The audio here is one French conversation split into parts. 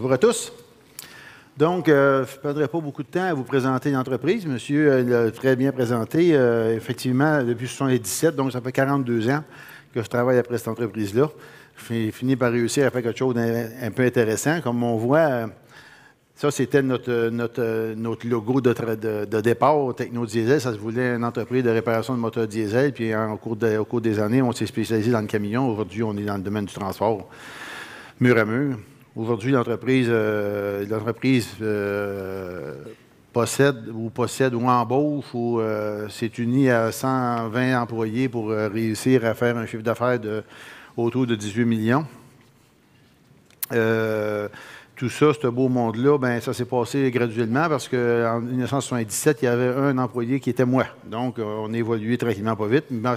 Bonjour à tous. Donc, euh, je ne perdrai pas beaucoup de temps à vous présenter l'entreprise. Monsieur euh, l'a très bien présenté. Euh, effectivement, depuis 1977, donc ça fait 42 ans que je travaille après cette entreprise-là. J'ai fini par réussir à faire quelque chose d'un peu intéressant. Comme on voit, ça, c'était notre, logo de, départ Techno Diesel. Ça se voulait une entreprise de réparation de moteurs diesel. Puis au cours des années, on s'est spécialisé dans le camion. Aujourd'hui, on est dans le domaine du transport, mur à mur. Aujourd'hui, l'entreprise, euh, euh, possède ou possède ou embauche ou euh, s'est unie à 120 employés pour réussir à faire un chiffre d'affaires autour de 18 millions. tout ça, ce beau monde-là, ben, ça s'est passé graduellement parce qu'en 1977, il y avait un employé qui était moi. Donc, on évoluait tranquillement pas vite. Mais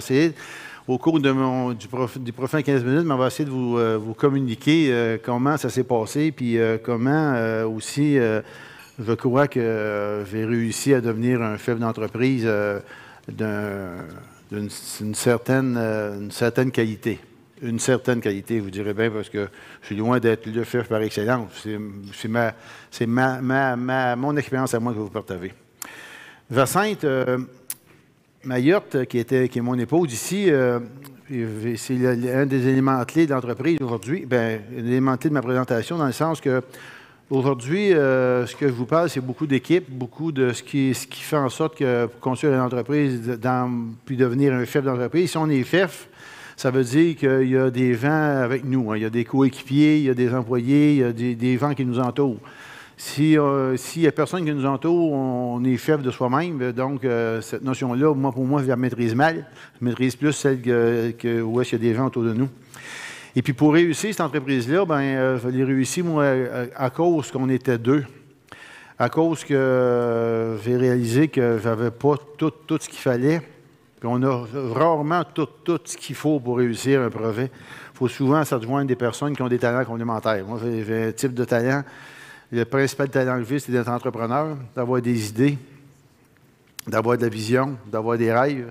au cours de mon, du, prochain 15 minutes, mais on va essayer de vous, euh, communiquer euh, comment ça s'est passé, puis euh, comment aussi je crois que j'ai réussi à devenir un chef d'entreprise d'une certaine, certaine qualité. Une certaine qualité, vous direz bien, parce que je suis loin d'être le chef par excellence. C'est ma, ma, ma, mon expérience à moi que vous partagez. Vincent. Mayotte, euh, qui, était, qui est mon épouse ici, euh, c'est un des éléments clés d'entreprise l'entreprise aujourd'hui, ben, élément clé de ma présentation, dans le sens que aujourd'hui, euh, ce que je vous parle, c'est beaucoup d'équipes, beaucoup de ce qui, ce qui fait en sorte que pour construire une entreprise dans, puis devenir un chef d'entreprise, si on est chef, ça veut dire qu'il y a des gens avec nous. Hein. Il y a des coéquipiers, il y a des employés, il y a des, vents qui nous entourent. Si, euh, s'il n'y a personne qui nous entoure, on est faible de soi-même. Donc, euh, cette notion-là, moi, pour moi, je la maîtrise mal. Je maîtrise plus celle que, où est-ce qu'il y a des gens autour de nous. Et puis, pour réussir cette entreprise-là, ben, euh, réussir, moi, à, cause qu'on était deux. À cause que euh, j'ai réalisé que je n'avais pas tout, ce qu'il fallait. on a rarement tout, ce qu'il faut pour réussir un projet. Il faut souvent s'adjoindre des personnes qui ont des talents complémentaires. Moi, j'ai un type de talent le principal talent que vis, c'est d'être entrepreneur, d'avoir des idées, d'avoir de la vision, d'avoir des rêves.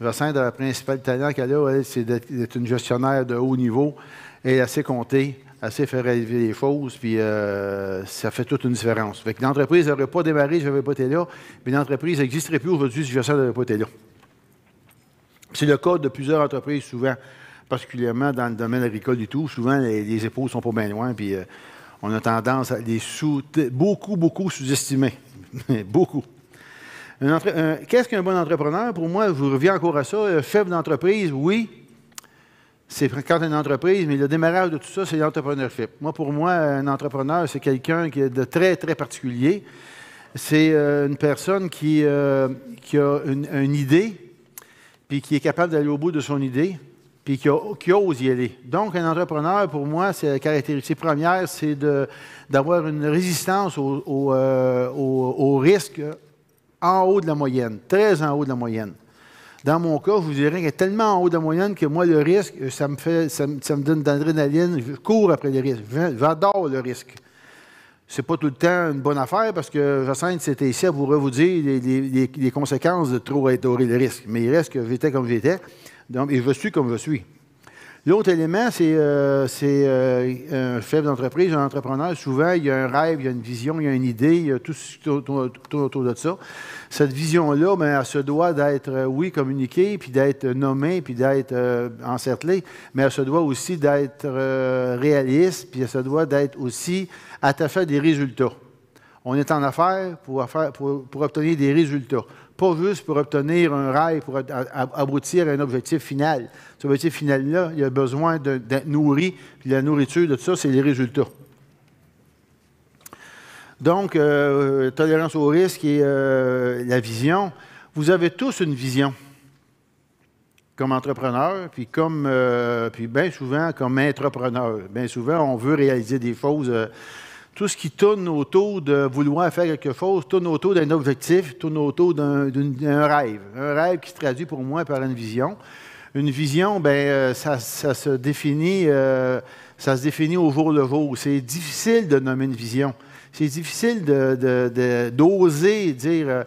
Vincent, le principal talent qu'elle a, c'est d'être une gestionnaire de haut niveau et assez comptée, assez faire arriver les choses, puis euh, ça fait toute une différence. Fait que l'entreprise n'aurait pas démarré si je n'avais pas été là, mais l'entreprise n'existerait plus aujourd'hui si je n'avais pas été là. C'est le cas de plusieurs entreprises, souvent, particulièrement dans le domaine agricole du tout. Souvent, les, épouses ne sont pas bien loin, puis euh, on a tendance à les sous, beaucoup, beaucoup sous-estimer. beaucoup. Qu'est-ce qu'un bon entrepreneur? Pour moi, je vous reviens encore à ça. faible d'entreprise, oui, c'est quand une entreprise, mais le démarrage de tout ça, c'est l'entrepreneurship. Moi, pour moi, un entrepreneur, c'est quelqu'un qui est de très, très particulier. C'est euh, une personne qui, euh, a une idée, puis qui est capable d'aller au bout de son idée, puis qui, qui, ose y aller. Donc, un entrepreneur, pour moi, la caractéristique première, c'est d'avoir une résistance euh, au, risque en haut de la moyenne, très en haut de la moyenne. Dans mon cas, je vous dirais qu'il est tellement en haut de la moyenne que moi, le risque, ça me, fait, ça me, donne d'adrénaline. Je cours après le risque. J'adore le risque c'est pas tout le temps une bonne affaire parce que Jacinthe, c'était ici, à vous dire les, conséquences de trop être le risque. Mais il reste que j'étais comme j'étais. Donc, et je suis comme je suis. L'autre élément, c'est euh, euh, un chef d'entreprise, un entrepreneur. Souvent, il y a un rêve, il y a une vision, il y a une idée, il y a tout autour de ça. Cette vision-là, ben, elle se doit d'être, euh, oui, communiquée, puis d'être nommée, puis d'être encerclée, mais elle se doit aussi d'être réaliste, puis elle se doit d'être aussi ta faire des résultats. On est en affaires pour obtenir des résultats pas juste pour obtenir un rail, pour aboutir à un objectif final. Cet objectif final-là, il y a besoin d'être nourri, puis la nourriture de tout ça, c'est les résultats. Donc, euh, tolérance au risque et euh, la vision. Vous avez tous une vision comme entrepreneur, puis comme, euh, puis bien souvent comme entrepreneur. Bien souvent, on veut réaliser des choses tout ce qui tourne autour de vouloir faire quelque chose tourne autour d'un objectif, tourne autour d'un rêve. Un rêve qui se traduit pour moi par une vision. Une vision, ben, euh, ça, se définit, euh, ça se définit au jour le jour. C'est difficile de nommer une vision. C'est difficile d'oser de, dire. Euh,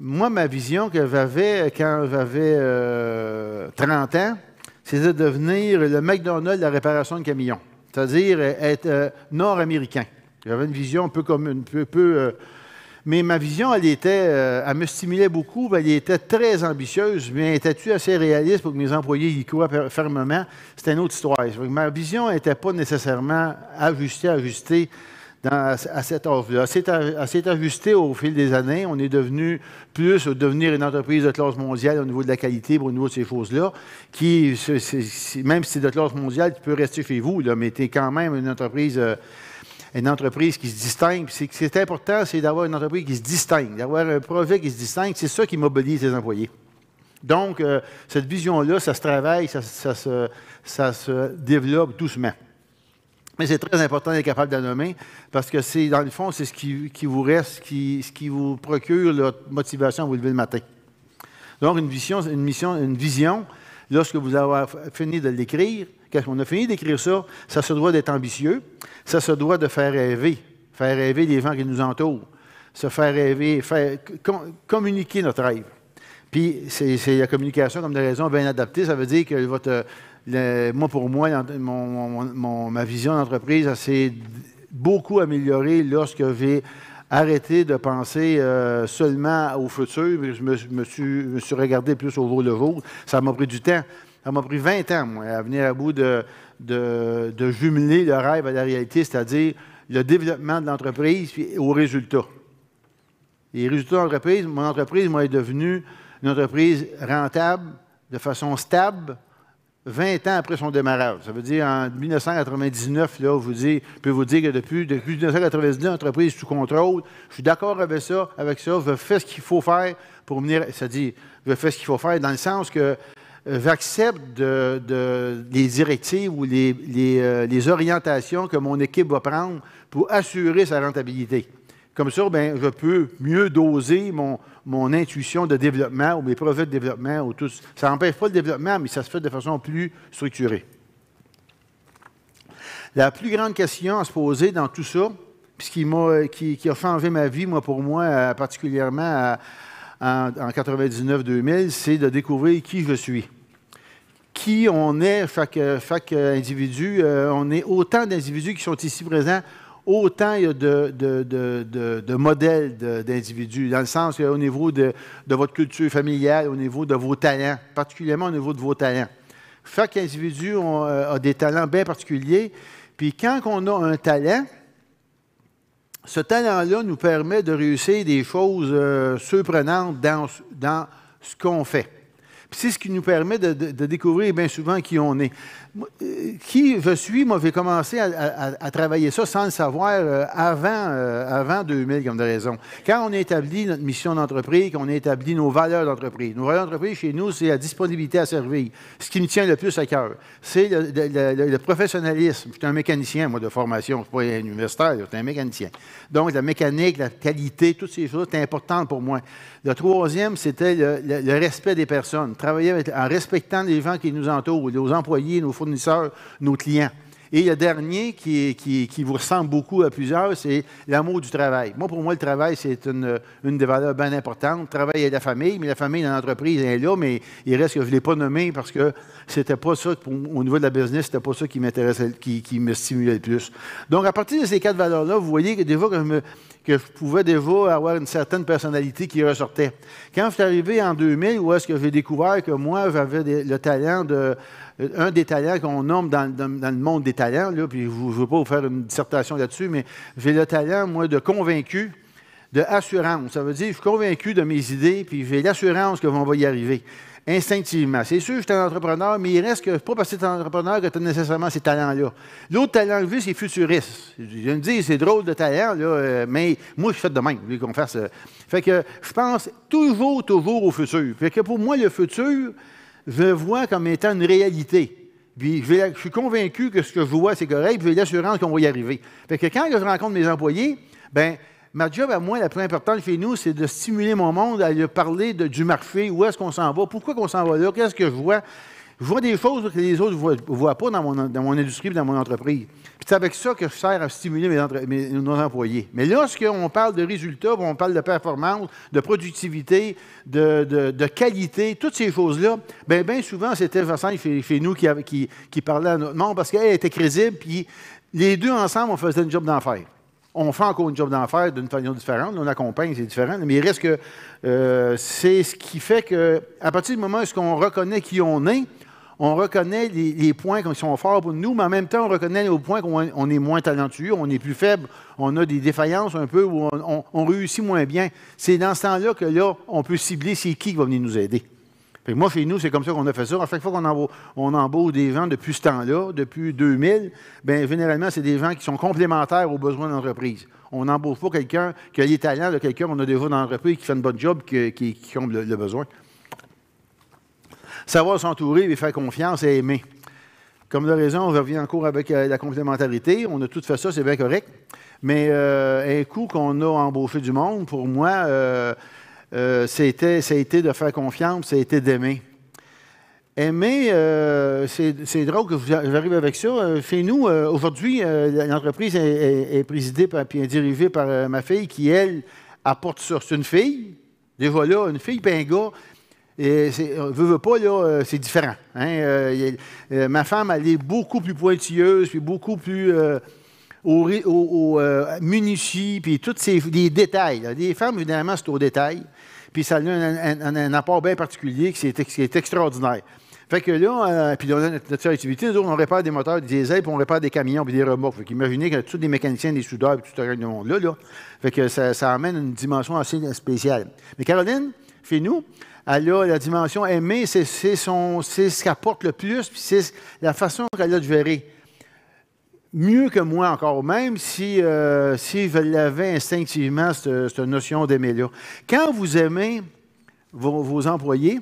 moi, ma vision que j'avais quand j'avais 30 ans, c'était de devenir le McDonald's de la réparation de camions, c'est-à-dire être nord-américain. J'avais une vision un peu comme un peu. Euh, mais ma vision, elle était, euh, elle me stimulait beaucoup, elle était très ambitieuse, mais était-tu assez réaliste pour que mes employés y croient fermement? C'était une autre histoire. Ma vision n'était pas nécessairement ajustée, ajustée à cette offre-là. Elle s'est ajustée au fil des années. On est devenu plus, devenir une entreprise de classe mondiale au niveau de la qualité, au niveau de ces choses-là, qui, même si c'est de classe mondiale, tu peux rester chez vous, mais tu es quand même une entreprise... Euh, une entreprise qui se distingue. Ce qui est important, c'est d'avoir une entreprise qui se distingue, d'avoir un projet qui se distingue. C'est ça qui mobilise les employés. Donc, euh, cette vision-là, ça se travaille, ça, se, développe doucement. Mais c'est très important d'être capable de la nommer parce que c'est, dans le fond, c'est ce qui, vous reste, ce qui vous procure la motivation à vous lever le matin. Donc, une vision, une mission, une vision, lorsque vous avez fini de l'écrire, quand on a fini d'écrire ça, ça se doit d'être ambitieux, ça se doit de faire rêver, faire rêver les gens qui nous entourent, se faire rêver, faire, communiquer notre rêve. Puis c'est la communication comme des raisons bien adaptée. Ça veut dire que moi pour moi, ma vision d'entreprise s'est beaucoup améliorée lorsque j'ai arrêté de penser euh, seulement au futur. Je me, suis, suis, regardé plus au jour le jour. Ça m'a pris du temps. Ça m'a pris 20 ans, moi, à venir à bout de, de, jumeler le rêve à la réalité, c'est-à-dire le développement de l'entreprise aux résultats. Les résultats de l'entreprise, mon entreprise, moi, est devenue une entreprise rentable de façon stable 20 ans après son démarrage. Ça veut dire en 1999, là, vous je peux vous dire que depuis, depuis 1999, l'entreprise sous contrôle. Je suis d'accord avec ça, avec ça. Je fais ce qu'il faut faire pour venir. C'est-à-dire, je fais ce qu'il faut faire dans le sens que j'accepte euh, les directives ou euh, les, orientations que mon équipe va prendre pour assurer sa rentabilité. Comme ça, bien, je peux mieux doser mon, intuition de développement ou mes projets de développement. Ou tout. Ça n'empêche pas le développement, mais ça se fait de façon plus structurée. La plus grande question à se poser dans tout ça, puisqu'il ce qui, m'a, qui, qui, a changé ma vie, moi, pour moi, euh, particulièrement en, en 99-2000, c'est de découvrir qui je suis qui on est, chaque, chaque individu. Euh, on est autant d'individus qui sont ici présents, autant il y a de, de, modèles d'individus, dans le sens euh, au niveau de, votre culture familiale, au niveau de vos talents, particulièrement au niveau de vos talents. Chaque individu euh, a des talents bien particuliers. Puis quand on a un talent, ce talent-là nous permet de réussir des choses surprenantes dans, dans ce qu'on fait c'est ce qui nous permet de découvrir bien souvent qui on est. Euh, qui je suis, moi, j'ai commencé à, travailler ça sans le savoir euh, avant, euh, avant 2000, comme de raison. Quand on établit établi notre mission d'entreprise, qu'on a établi nos valeurs d'entreprise, nos valeurs d'entreprise chez nous, c'est la disponibilité à servir. Ce qui me tient le plus à cœur, c'est le, professionnalisme. Je suis un mécanicien, moi, de formation. Je ne suis pas un universitaire, je un mécanicien. Donc, la mécanique, la qualité, toutes ces choses, étaient importantes pour moi. Le troisième, c'était le, respect des personnes. Travailler en respectant les gens qui nous entourent, nos employés, nos fournisseurs, nos clients. Et le dernier qui, qui, vous ressemble beaucoup à plusieurs, c'est l'amour du travail. Moi, pour moi, le travail, c'est une, des valeurs bien importantes. Le travail est la famille, mais la famille dans l'entreprise est là, mais il reste que je ne l'ai pas nommé parce que c'était pas ça, au niveau de la business, c'était pas ça qui m'intéressait, qui, me stimulait le plus. Donc, à partir de ces quatre valeurs-là, vous voyez que des que je, que je pouvais déjà avoir une certaine personnalité qui ressortait. Quand je suis arrivé en 2000, où est-ce que j'ai découvert que moi, j'avais le talent de euh, un des talents qu'on nomme dans, le monde des talents, là, puis je ne veux pas vous faire une dissertation là-dessus, mais j'ai le talent, moi, de convaincu, de assurance. Ça veut dire, je suis convaincu de mes idées, puis j'ai l'assurance qu'on va y arriver instinctivement. C'est sûr, je suis un entrepreneur, mais il reste que pas parce que tu es un entrepreneur que tu as nécessairement ces talents-là. L'autre talent que j'ai, c'est futuriste. Je me dis, c'est drôle de talent, là, euh, mais moi, je fais de même, je qu'on fasse. Euh. Fait que je pense toujours, toujours au futur. Fait que pour moi, le futur, je vois comme étant une réalité. Puis je, suis convaincu que ce que je vois, c'est correct, puis vais l'assurance qu'on va y arriver. Fait que quand je rencontre mes employés, ben ma job à moi, la plus importante chez nous, c'est de stimuler mon monde à lui parler du marché, où est-ce qu'on s'en va, pourquoi qu'on s'en va là, qu'est-ce que je vois. Je vois des choses que les autres ne voient, pas dans mon, industrie et dans mon entreprise. c'est avec ça que je sers à stimuler nos employés. Mais lorsqu'on parle de résultats, on parle de performance, de productivité, de, qualité, toutes ces choses-là, bien, ben souvent, c'était Vincent chez, nous qui, qui, qui parlait à notre monde parce qu'elle était crédible, puis les deux ensemble, on faisait une job d'enfer on fait encore une job d'enfer d'une façon différente, on accompagne, c'est différent, mais il reste que euh, c'est ce qui fait que, à partir du moment où on reconnaît qui on est, on reconnaît les, points qui sont forts pour nous, mais en même temps, on reconnaît les points qu'on est moins talentueux, on est plus faible, on a des défaillances un peu, où on, réussit moins bien. C'est dans ce temps-là que là, on peut cibler c'est qui qui va venir nous aider. moi, chez nous, c'est comme ça qu'on a fait ça. À chaque fois qu'on embauche, des gens depuis ce temps-là, depuis 2000, bien, généralement, c'est des gens qui sont complémentaires aux besoins de l'entreprise. On n'embauche pas quelqu'un qui a les talents de quelqu'un qu'on a déjà dans l'entreprise, qui fait une bonne job, qui, qui, comble le besoin. Savoir s'entourer et faire confiance et aimer. Comme de raison, on revient en cours avec euh, la complémentarité. On a tout fait ça, c'est bien correct. Mais euh, un coup qu'on a embauché du monde, pour moi, euh, c'était, ça été de faire confiance, ça été d'aimer. Aimer, c'est, drôle que j'arrive avec ça. Chez nous, aujourd'hui, l'entreprise est, présidée et est dirigée par ma fille qui, elle, apporte sur une fille, déjà là, une fille, puis un gars et euh, veut veut pas, là, euh, c'est différent. Hein. Euh, ma femme, elle est beaucoup plus pointilleuse, puis beaucoup plus aux, au, puis tous ces détails. Les femmes, évidemment, c'est au détail, Puis ça a un, apport bien particulier qui est, extraordinaire. Fait que là, puis on notre, activité, on répare des moteurs, des diesel, puis on répare des camions, puis des remorques. Fait qu'imaginez que tous des mécaniciens, des soudeurs, puis tout le monde-là, Fait que ça, amène une dimension assez spéciale. Mais Caroline, fais nous, elle a la dimension aimer, c'est ce qu'elle apporte le plus, puis c'est la façon qu'elle a de gérer. Mieux que moi encore, même si, euh, si je l'avais instinctivement, cette, notion d'aimer-là. Quand vous aimez vos, employés,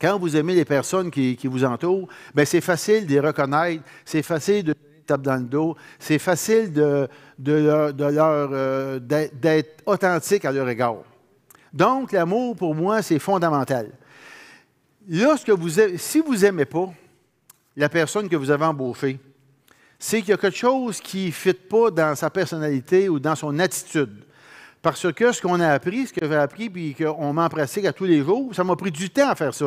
quand vous aimez les personnes qui, vous entourent, ben, c'est facile de les reconnaître, c'est facile de taper dans le dos. C'est facile de, de, euh, d'être authentique à leur égard. Donc, l'amour, pour moi, c'est fondamental. Lorsque vous aimez, si vous n'aimez pas la personne que vous avez embauchée, c'est qu'il y a quelque chose qui ne fit pas dans sa personnalité ou dans son attitude. Parce que ce qu'on a appris, ce que j'ai appris, puis qu'on m'en pratique à tous les jours, ça m'a pris du temps à faire ça.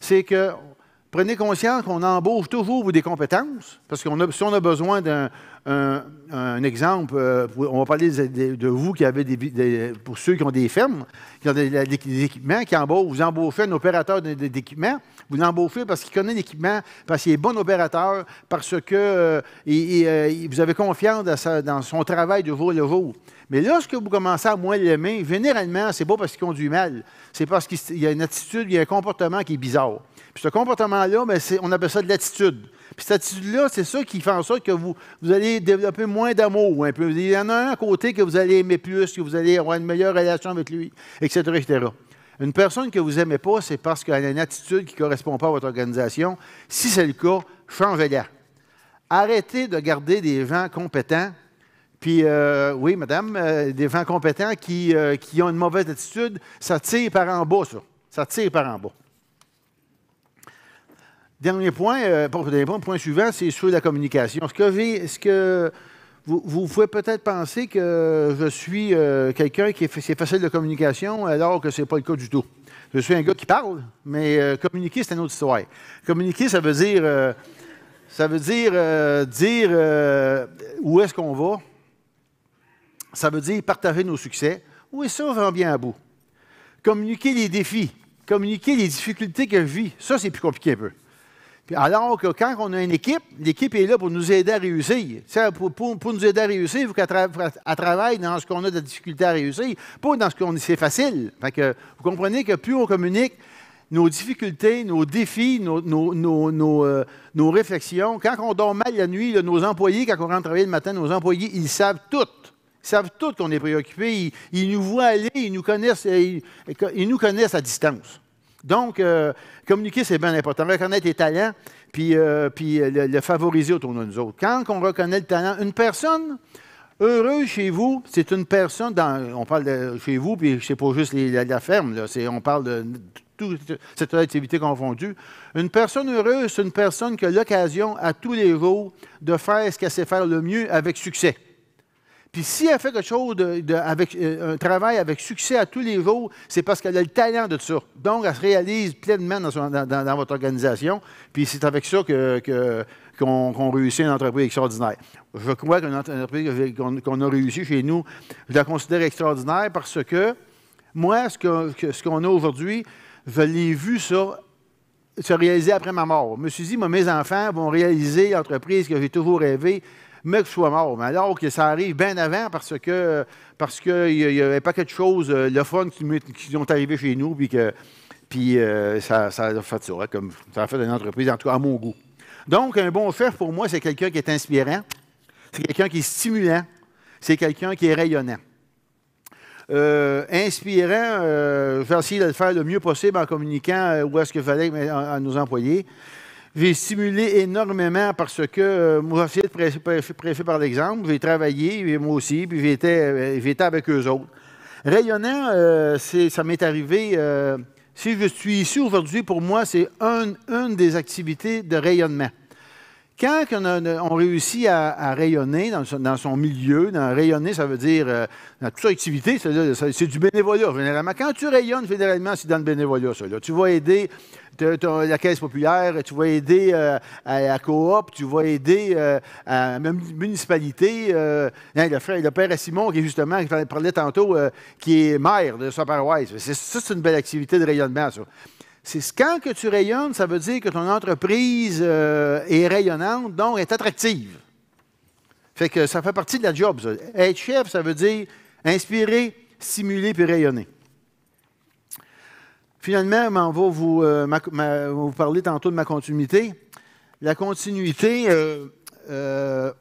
C'est que prenez conscience qu'on embauche toujours des compétences, parce qu'on a, si on a besoin d'un un, exemple, euh, on va parler de, vous qui avez des, pour ceux qui ont des fermes, qui ont des, équipements, qui embauchent, vous embauchez un opérateur d'équipement, vous l'embauchez parce qu'il connaît l'équipement, parce qu'il est bon opérateur, parce que euh, euh, vous avez confiance dans, dans, son travail de jour le jour. Mais lorsque vous commencez à moins mains, généralement, c'est pas parce qu'il conduit mal, c'est parce qu'il y a une attitude, il y a un comportement qui est bizarre. Puis ce comportement-là, ben, on appelle ça de l'attitude. Puis cette attitude-là, c'est ça qui fait en sorte que vous, vous allez développer moins d'amour. Un peu. Il y en a un à côté que vous allez aimer plus, que vous allez avoir une meilleure relation avec lui, etc. Une personne que vous n'aimez pas, c'est parce qu'elle a une attitude qui ne correspond pas à votre organisation. Si c'est le cas, changez-la. Arrêtez de garder des gens compétents, puis euh, oui, madame, euh, des gens compétents qui, euh, qui ont une mauvaise attitude, ça tire par en bas, ça. Ça tire par en bas. Dernier point, euh, point suivant, c'est sur la communication. Ce ce que vous, vous, pouvez peut-être penser que je suis euh, quelqu'un qui est, facile de communication, alors que ce n'est pas le cas du tout. Je suis un gars qui parle, mais euh, communiquer, c'est une autre histoire. Communiquer, ça veut dire, euh, ça veut dire, dire où est-ce qu'on va. Ça veut dire partager nos succès. Où Oui, ça va bien à bout. Communiquer les défis, communiquer les difficultés que je vis, ça, c'est plus compliqué un peu alors que quand on a une équipe, l'équipe est là pour nous aider à réussir. Pour, pour, nous aider à réussir, il faut qu'elle travaille dans ce qu'on a de difficulté à réussir, pas dans ce qu'on sait facile. vous comprenez que plus on communique nos difficultés, nos défis, nos, euh, réflexions, quand on dort mal la nuit, nos employés, quand on rentre travailler le matin, nos employés, ils savent tout. Ils savent tout qu'on est préoccupé. Ils, nous voient aller, ils nous connaissent, euh, ils nous connaissent à distance. Donc, euh, communiquer, c'est bien important. Reconnaître les talents, puis, euh, puis euh, le, favoriser autour de nous autres. Quand on reconnaît le talent, une personne heureuse chez vous, c'est une personne, dans, on parle de chez vous, puis c'est pas juste la, ferme, on parle de toute cette activité confondue. Une personne heureuse, c'est une personne qui a l'occasion à tous les jours de faire ce qu'elle sait faire le mieux avec succès. Puis si elle fait quelque chose avec euh, un travail avec succès à tous les jours, c'est parce qu'elle a le talent de ça. Donc, elle se réalise pleinement dans, votre organisation. Puis c'est avec ça que, qu'on réussit une entreprise extraordinaire. Je crois qu'une entreprise qu'on a réussi chez nous, je la considère extraordinaire parce que moi, ce qu'on ce a aujourd'hui, je l'ai vu ça se réaliser après ma mort. Je me suis dit, mes enfants vont réaliser l'entreprise que j'ai toujours rêvé mais que je soit mort. Mais alors que ça arrive bien avant parce que parce qu'il n'y avait pas quelque chose, euh, le fun qui, est ont arrivé chez nous, puis que puis, euh, ça, ça a fait ça, hein, comme ça a fait une entreprise, en tout cas à mon goût. Donc, un bon chef, pour moi, c'est quelqu'un qui est inspirant, c'est quelqu'un qui est stimulant, c'est quelqu'un qui est rayonnant. Euh, inspirant, euh, je vais essayer de le faire le mieux possible en communiquant où est-ce qu'il fallait à nos employés. J'ai stimulé énormément parce que euh, mon moi aussi, préfet par l'exemple, j'ai travaillé, moi aussi, puis euh, j'étais avec eux autres. Rayonnant, euh, ça m'est arrivé. si je suis ici aujourd'hui, pour moi, c'est une des activités de rayonnement. Quand on, réussit à, rayonner dans son, milieu, dans rayonner, ça veut dire dans toute activité, c'est du bénévolat généralement. Quand tu rayonnes fédéralement, c'est dans le bénévolat, ça. Tu vas aider tu as la Caisse populaire, tu vas aider euh, à la coop, tu vas aider euh, à la municipalité. Euh, hein, le, frère, le père à Simon, qui est justement, qui parlait tantôt, qui est maire de sa paroisse. Ça, c'est une belle activité de rayonnement, ça. C'est quand que tu rayonnes, ça veut dire que ton entreprise est rayonnante, donc est attractive. Fait que ça fait partie de la job, Être chef, ça veut dire inspirer, stimuler puis rayonner. Finalement, on va euh, vous, parler tantôt de ma continuité. La continuité, euh, euh,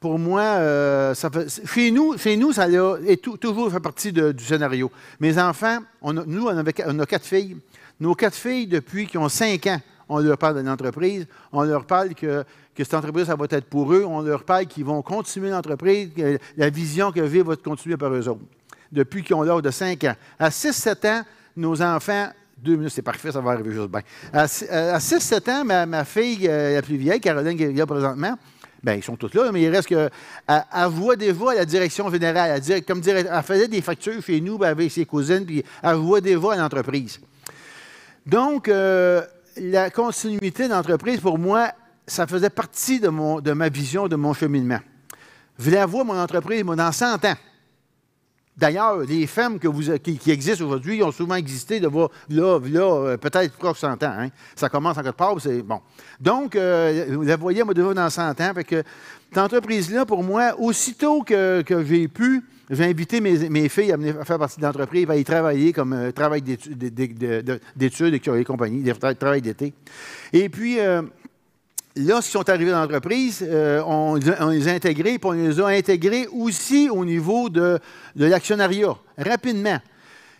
pour moi, ça chez, nous, nous, ça a toujours fait partie du scénario. Mes enfants, nous, on, a quatre filles. Nos quatre filles, depuis qu'ils ont cinq ans, on leur parle d'une entreprise, on leur parle que, cette entreprise, ça va être pour eux, on leur parle qu'ils vont continuer l'entreprise, que la vision que vivent va continuer par eux autres, depuis qu'ils ont l'ordre de cinq ans. À six, sept ans, nos enfants deux minutes, c'est parfait, ça va arriver juste bien. À, 6-7 euh, ans, ma, fille euh, la plus vieille, Caroline, qui est là présentement, bien, ils sont tous là, mais il reste à Elle, des voix à la direction générale. Elle, dire, comme elle faisait des factures chez nous ben, avec ses cousines, puis elle voit des voix à l'entreprise. Donc, euh, la continuité d'entreprise, pour moi, ça faisait partie de, mon, de ma vision, de mon cheminement. Je voulais avoir mon entreprise dans 100 ans. D'ailleurs, les femmes qui, existent aujourd'hui ont souvent existé de là, là euh, peut-être proche 100 ans. Hein. Ça commence en quelque part, c'est bon. Donc, euh, vous la voyez, moi, dans 100 ans. Fait que, cette entreprise-là, pour moi, aussitôt que, j'ai pu, j'ai invité mes, filles à faire partie de l'entreprise, à y travailler comme euh, travail d'études et compagnie, travail d'été. Et puis, Lorsqu'ils sont arrivés dans l'entreprise, euh, on, les a intégrés, puis on les a intégrés aussi au niveau de, l'actionnariat, rapidement.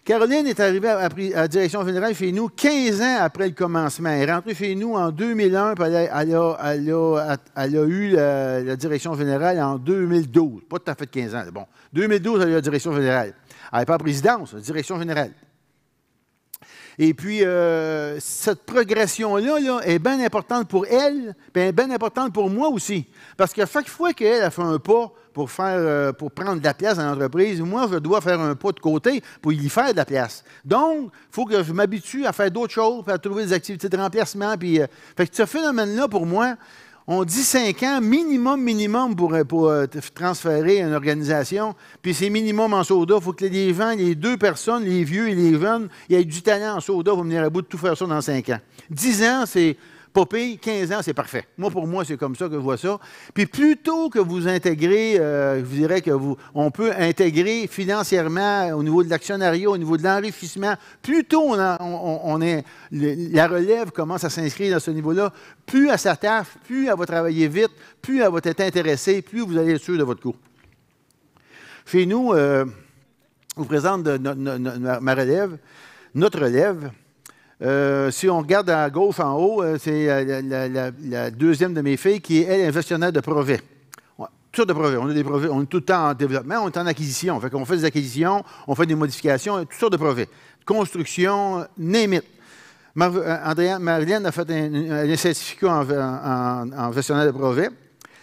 Caroline est arrivée à, la direction générale chez nous 15 ans après le commencement. Elle est rentrée chez nous en 2001, puis elle a, eu la, direction générale en 2012. Pas tout à fait 15 ans, bon. 2012, elle a eu la direction générale. Elle n'est pas présidence, direction générale. Et puis, euh, cette progression-là est bien importante pour elle, bien bien importante pour moi aussi. Parce que chaque fois qu'elle a fait un pas pour, faire, euh, pour prendre de la place dans l'entreprise, moi, je dois faire un pas de côté pour y faire de la place. Donc, il faut que je m'habitue à faire d'autres choses, à trouver des activités de remplacement. Puis, euh, fait que ce phénomène-là, pour moi, on dit cinq ans, minimum, minimum pour, euh, euh, transférer une organisation. Puis c'est minimum en soda. Il faut que les gens, les deux personnes, les vieux et les jeunes, il y ait du talent en soda pour venir à bout de tout faire ça dans cinq ans. Dix ans, c'est pas 15 ans, c'est parfait. Moi, pour moi, c'est comme ça que je vois ça. Puis plutôt que vous intégrer, euh, je vous dirais que vous, on peut intégrer financièrement au niveau de l'actionnariat, au niveau de l'enrichissement, plutôt on, est, la relève commence à s'inscrire dans ce niveau-là, plus elle s'attache, plus elle va travailler vite, plus elle va être intéressée, plus vous allez être sûr de votre cours. Chez nous, je euh, vous présente ma relève, notre relève. Euh, si on regarde à gauche en haut, euh, c'est euh, la, deuxième de mes filles qui est, elle, gestionnaire de brevets. Toutes de brevets. On est tout le temps en développement, on est en acquisition. Fait qu'on fait des acquisitions, on fait des modifications, toutes sortes de brevets. Construction, némite. marie a fait un, certificat en, en, gestionnaire de brevets.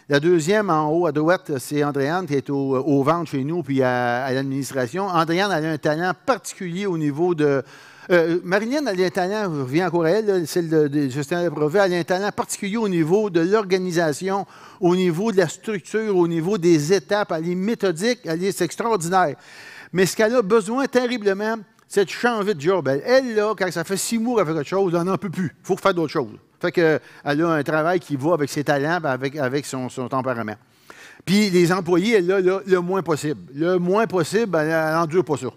La deuxième, en haut à droite, c'est Andréane, qui est au, au, ventre chez nous, puis à, l'administration. Andréane, a un talent particulier au niveau de, euh, elle a un talent, je reviens encore à elle, celle de, de, Justin à elle a un talent particulier au niveau de l'organisation, au niveau de la structure, au niveau des étapes. Elle est méthodique, elle est, extraordinaire. Mais ce qu'elle a besoin terriblement, c'est de changer de job. Elle, là, quand ça fait six mois qu'elle fait autre chose, elle n'en peut plus. Il faut faire d'autres choses. Fait qu'elle a un travail qui va avec ses talents, avec, avec son, tempérament. Puis les employés, elle a le moins possible. Le moins possible, ben, elle n'endure pas ça.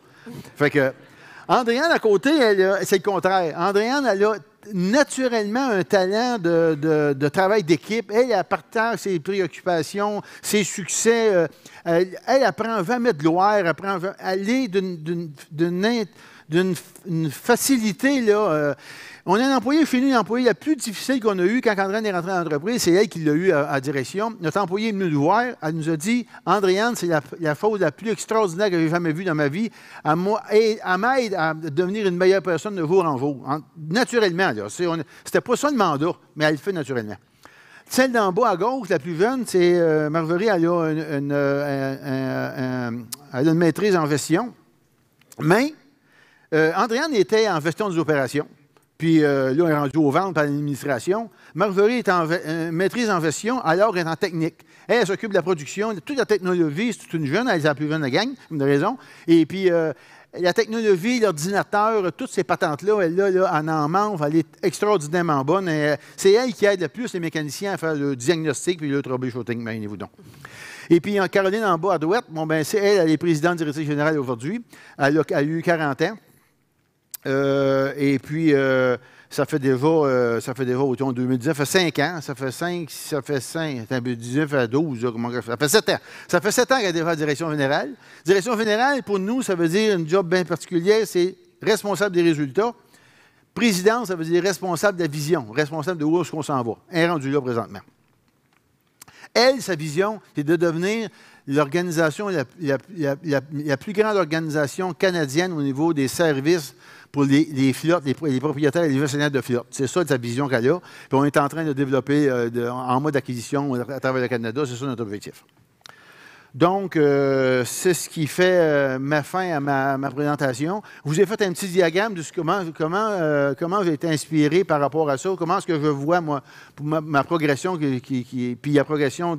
Fait que Andréane, à côté, c'est le contraire. Andréane, elle a naturellement un talent de, travail d'équipe. Elle, elle partage ses préoccupations, ses succès. Euh, elle, apprend apprend mètres de loire, Elle, apprend elle est d'une facilité. Là, euh, on a un employé fini, un la plus difficile qu'on a eu quand Andréane est rentrée dans l'entreprise. c'est elle qui l'a eu à, euh, direction. Notre employé est venu nous voir, elle nous a dit Andréane, c'est la, la faute la plus extraordinaire que j'ai jamais vue dans ma vie. Elle m'aide à devenir une meilleure personne de vous en vous. naturellement, c'était pas ça le mandat, mais elle le fait naturellement. Celle d'en bas à gauche, la plus jeune, c'est euh, Marverie, euh, elle a une, maîtrise en gestion. Mais euh, était en gestion des opérations puis euh, là, on est rendu au ventre par l'administration. Marverie est en euh, maîtrise en version, alors elle est en technique. Elle, s'occupe de la production, de toute la technologie, c'est une jeune, elle est la plus jeune de la gang, raison. Et puis, euh, la technologie, l'ordinateur, toutes ces patentes-là, elle là, en amant. elle est extraordinairement bonne. C'est elle qui aide le plus les mécaniciens à faire le diagnostic puis le troubleshooting, imaginez-vous donc. Et puis, en Caroline en bas à droite, bon, ben, c'est elle, elle est présidente directrice générale aujourd'hui. Elle, elle a eu 40 ans. Euh, et puis, euh, ça fait déjà, euh, ça fait déjà autour de 2019, ça fait 5 ans, ça fait 5, ça fait 5, 19 à 12, ça fait 7 ans. Ça fait 7 ans qu'elle est déjà la direction générale. Direction générale, pour nous, ça veut dire une job bien particulière, c'est responsable des résultats. Président, ça veut dire responsable de la vision, responsable de où est-ce qu'on s'en va. Un rendu là présentement. Elle, sa vision, c'est de devenir l'organisation, la, plus grande organisation canadienne au niveau des services pour les, flottes, les, propriétaires et les gestionnaires de flottes. C'est ça sa vision qu'elle a. Puis on est en train de développer euh, en mode acquisition à travers le Canada. C'est ça notre objectif. Donc, euh, c'est ce qui fait euh, ma fin à ma, présentation. Je vous ai fait un petit diagramme de comment, comment, comment j'ai été inspiré par rapport à ça, comment est-ce que je vois, moi, ma, progression, qui, puis la progression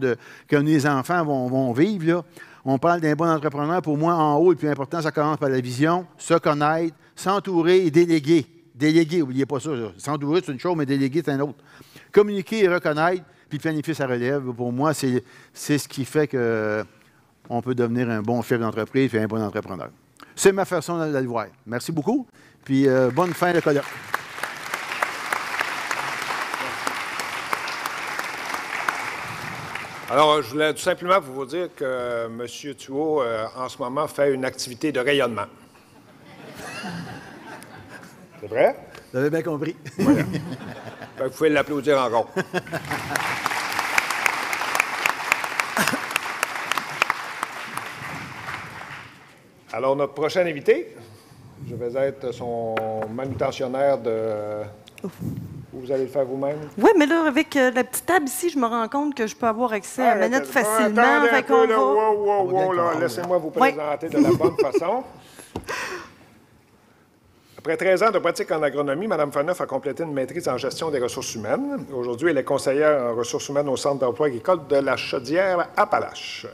que les enfants vont, vont vivre. Là. On parle d'un bon entrepreneur, pour moi, en haut, le plus important, ça commence par la vision, se connaître, s'entourer et déléguer. Déléguer, n'oubliez pas ça. S'entourer, c'est une chose, mais déléguer, c'est un autre. Communiquer et reconnaître, puis planifier sa relève, pour moi, c'est ce qui fait qu'on peut devenir un bon chef d'entreprise et un bon entrepreneur. C'est ma façon de le voir. Merci beaucoup, puis euh, bonne fin de colloque. Alors, euh, je voulais tout simplement vous dire que euh, M. Thuot, euh, en ce moment, fait une activité de rayonnement. C'est vrai? Vous avez bien compris. Voilà. Ben, vous pouvez l'applaudir encore. Alors, notre prochain invité, je vais être son manutentionnaire de vous allez le faire vous-même? Oui, mais là, avec euh, la petite table ici, je me rends compte que je peux avoir accès à la manette facilement. Attendez un peu, laissez-moi vous présenter de la bonne façon. Après 13 ans de pratique en agronomie, Mme Faneuf a complété une maîtrise en gestion des ressources humaines. Aujourd'hui, elle est conseillère en ressources humaines au Centre d'emploi agricole de la Chaudière-Appalaches.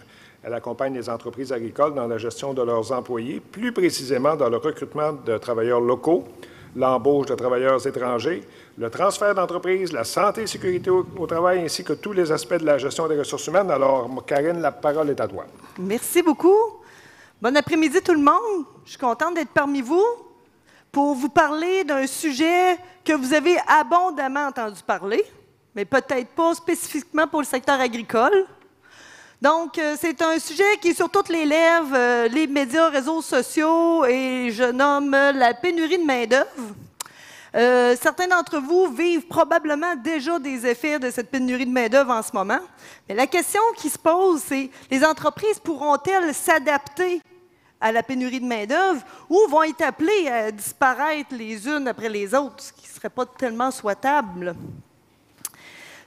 Elle accompagne les entreprises agricoles dans la gestion de leurs employés, plus précisément dans le recrutement de travailleurs locaux, l'embauche de travailleurs étrangers, le transfert d'entreprise, la santé et sécurité au, travail, ainsi que tous les aspects de la gestion des ressources humaines. Alors, Karine, la parole est à toi. Merci beaucoup. Bon après-midi tout le monde. Je suis contente d'être parmi vous pour vous parler d'un sujet que vous avez abondamment entendu parler, mais peut-être pas spécifiquement pour le secteur agricole. Donc, euh, c'est un sujet qui est sur toutes les lèvres, euh, les médias, réseaux sociaux, et je nomme la pénurie de main-d'œuvre. Euh, certains d'entre vous vivent probablement déjà des effets de cette pénurie de main-d'œuvre en ce moment. Mais la question qui se pose, c'est les entreprises pourront-elles s'adapter à la pénurie de main-d'œuvre ou vont être appelées à disparaître les unes après les autres, ce qui ne serait pas tellement souhaitable?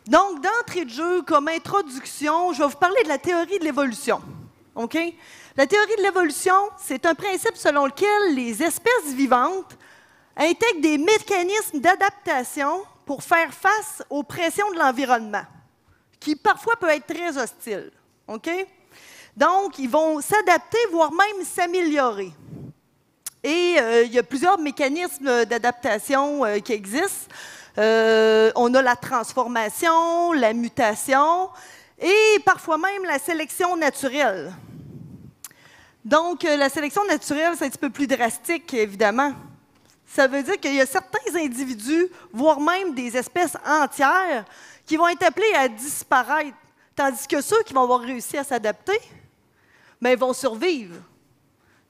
Donc, d'entrée de jeu, comme introduction, je vais vous parler de la théorie de l'évolution. OK? La théorie de l'évolution, c'est un principe selon lequel les espèces vivantes intègrent des mécanismes d'adaptation pour faire face aux pressions de l'environnement, qui parfois peut être très hostile. OK? Donc, ils vont s'adapter, voire même s'améliorer. Et euh, il y a plusieurs mécanismes d'adaptation euh, qui existent. Euh, on a la transformation, la mutation et parfois même la sélection naturelle. Donc, euh, la sélection naturelle, c'est un petit peu plus drastique, évidemment. Ça veut dire qu'il y a certains individus, voire même des espèces entières, qui vont être appelés à disparaître, tandis que ceux qui vont avoir réussi à s'adapter, mais ben, vont survivre.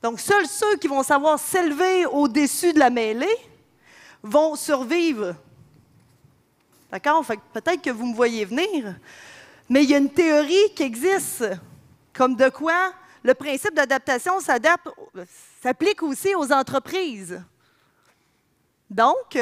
Donc, seuls ceux qui vont savoir s'élever au-dessus de la mêlée vont survivre. D'accord? peut-être que vous me voyez venir, mais il y a une théorie qui existe, comme de quoi le principe d'adaptation s'applique aussi aux entreprises. Donc,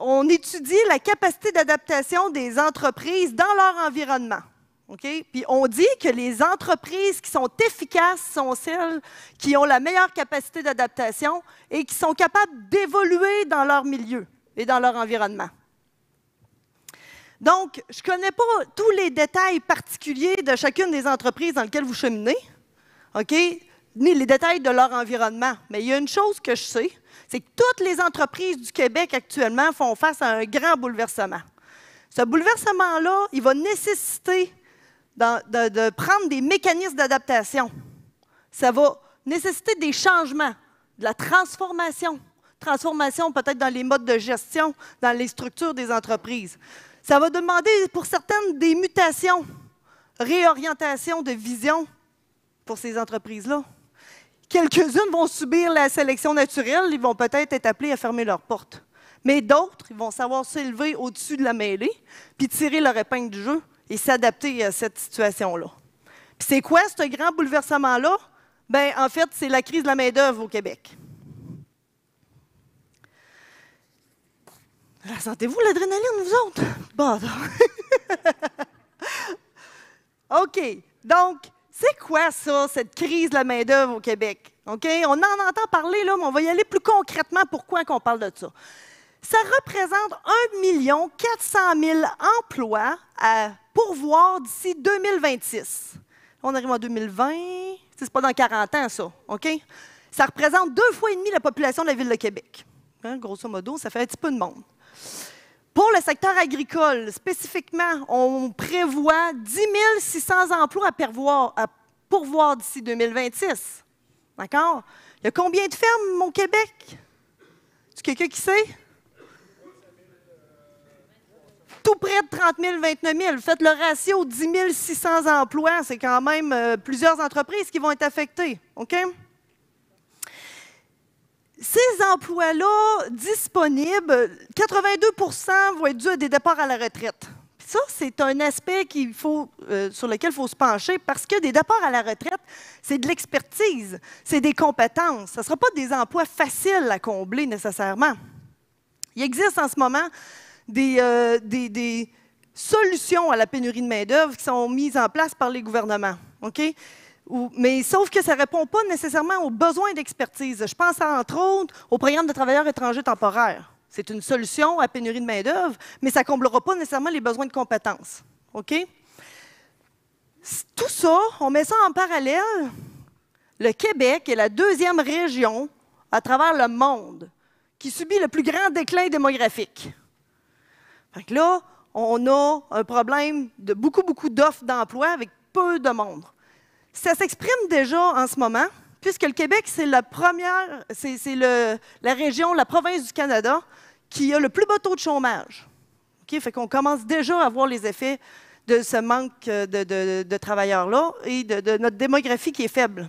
on étudie la capacité d'adaptation des entreprises dans leur environnement. Ok, Puis on dit que les entreprises qui sont efficaces sont celles qui ont la meilleure capacité d'adaptation et qui sont capables d'évoluer dans leur milieu et dans leur environnement. Donc, je ne connais pas tous les détails particuliers de chacune des entreprises dans lesquelles vous cheminez, Ni les détails de leur environnement. Mais il y a une chose que je sais, c'est que toutes les entreprises du Québec actuellement font face à un grand bouleversement. Ce bouleversement-là, il va nécessiter de prendre des mécanismes d'adaptation. Ça va nécessiter des changements, de la transformation. Transformation peut-être dans les modes de gestion, dans les structures des entreprises. Ça va demander pour certaines des mutations, réorientations de vision pour ces entreprises-là. Quelques-unes vont subir la sélection naturelle, ils vont peut-être être appelés à fermer leurs portes. Mais d'autres, ils vont savoir s'élever au-dessus de la mêlée, puis tirer leur épingle du jeu et s'adapter à cette situation-là. Puis c'est quoi ce grand bouleversement-là? Bien, en fait, c'est la crise de la main-d'œuvre au Québec. ressentez vous l'adrénaline, vous autres? Bon. OK. Donc, c'est quoi ça, cette crise de la main-d'œuvre au Québec? OK? On en entend parler, là, mais on va y aller plus concrètement pourquoi qu'on parle de ça. Ça représente 1 400 000 emplois à pourvoir d'ici 2026. On arrive en 2020. C'est pas dans 40 ans, ça. OK? Ça représente deux fois et demi la population de la ville de Québec. Hein, grosso modo, ça fait un petit peu de monde. Pour le secteur agricole, spécifiquement, on prévoit 10 600 emplois à, pourvoir, d'ici 2026. D'accord? Il y a combien de fermes au Québec? Tu quelqu'un qui sait? tout près de 30 000, 29 000. Faites le ratio 10 600 emplois, c'est quand même euh, plusieurs entreprises qui vont être affectées. OK? ces emplois-là disponibles, 82 vont être dus à des départs à la retraite. ça, c'est un aspect euh, sur lequel il faut se pencher parce que des départs à la retraite, c'est de l'expertise, c'est des compétences. Ce ne sera pas des emplois faciles à combler nécessairement. Il existe en ce moment euh, des, des solutions à la pénurie de main-d'œuvre qui sont mises en place par les gouvernements. OK? mais sauf que ça ne répond pas nécessairement aux besoins d'expertise. Je pense entre autres au programme de travailleurs étrangers temporaires. C'est une solution à pénurie de main-d'œuvre, mais ça ne comblera pas nécessairement les besoins de compétences. OK? Tout ça, on met ça en parallèle. Le Québec est la deuxième région à travers le monde qui subit le plus grand déclin démographique. Donc là, on a un problème de beaucoup, beaucoup d'offres d'emploi avec peu de monde. Ça s'exprime déjà en ce moment, puisque le Québec, c'est la première, c'est, la région, la province du Canada qui a le plus bas taux de chômage. On Fait qu'on commence déjà à voir les effets de ce manque de, travailleurs-là et de, notre démographie qui est faible.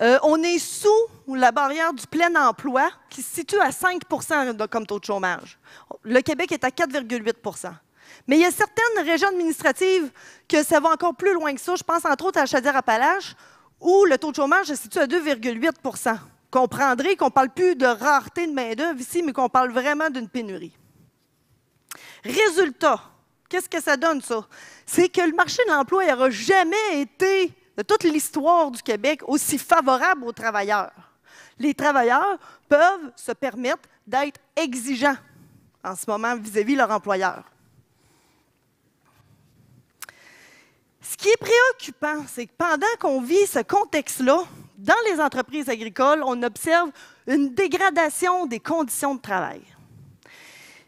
Euh, on est sous la barrière du plein emploi qui se situe à 5 comme taux de chômage. Le Québec est à 4,8 mais il y a certaines régions administratives que ça va encore plus loin que ça. Je pense entre autres à Chaudière-Appalaches, où le taux de chômage se situe à 2,8 Comprendrez qu'on ne parle plus de rareté de main-d'œuvre ici, mais qu'on parle vraiment d'une pénurie. Résultat, qu'est-ce que ça donne, ça? C'est que le marché de l'emploi n'aura jamais été, de toute l'histoire du Québec, aussi favorable aux travailleurs. Les travailleurs peuvent se permettre d'être exigeants en ce moment vis-à-vis de leur employeur. Ce qui est préoccupant, c'est que pendant qu'on vit ce contexte-là, dans les entreprises agricoles, on observe une dégradation des conditions de travail.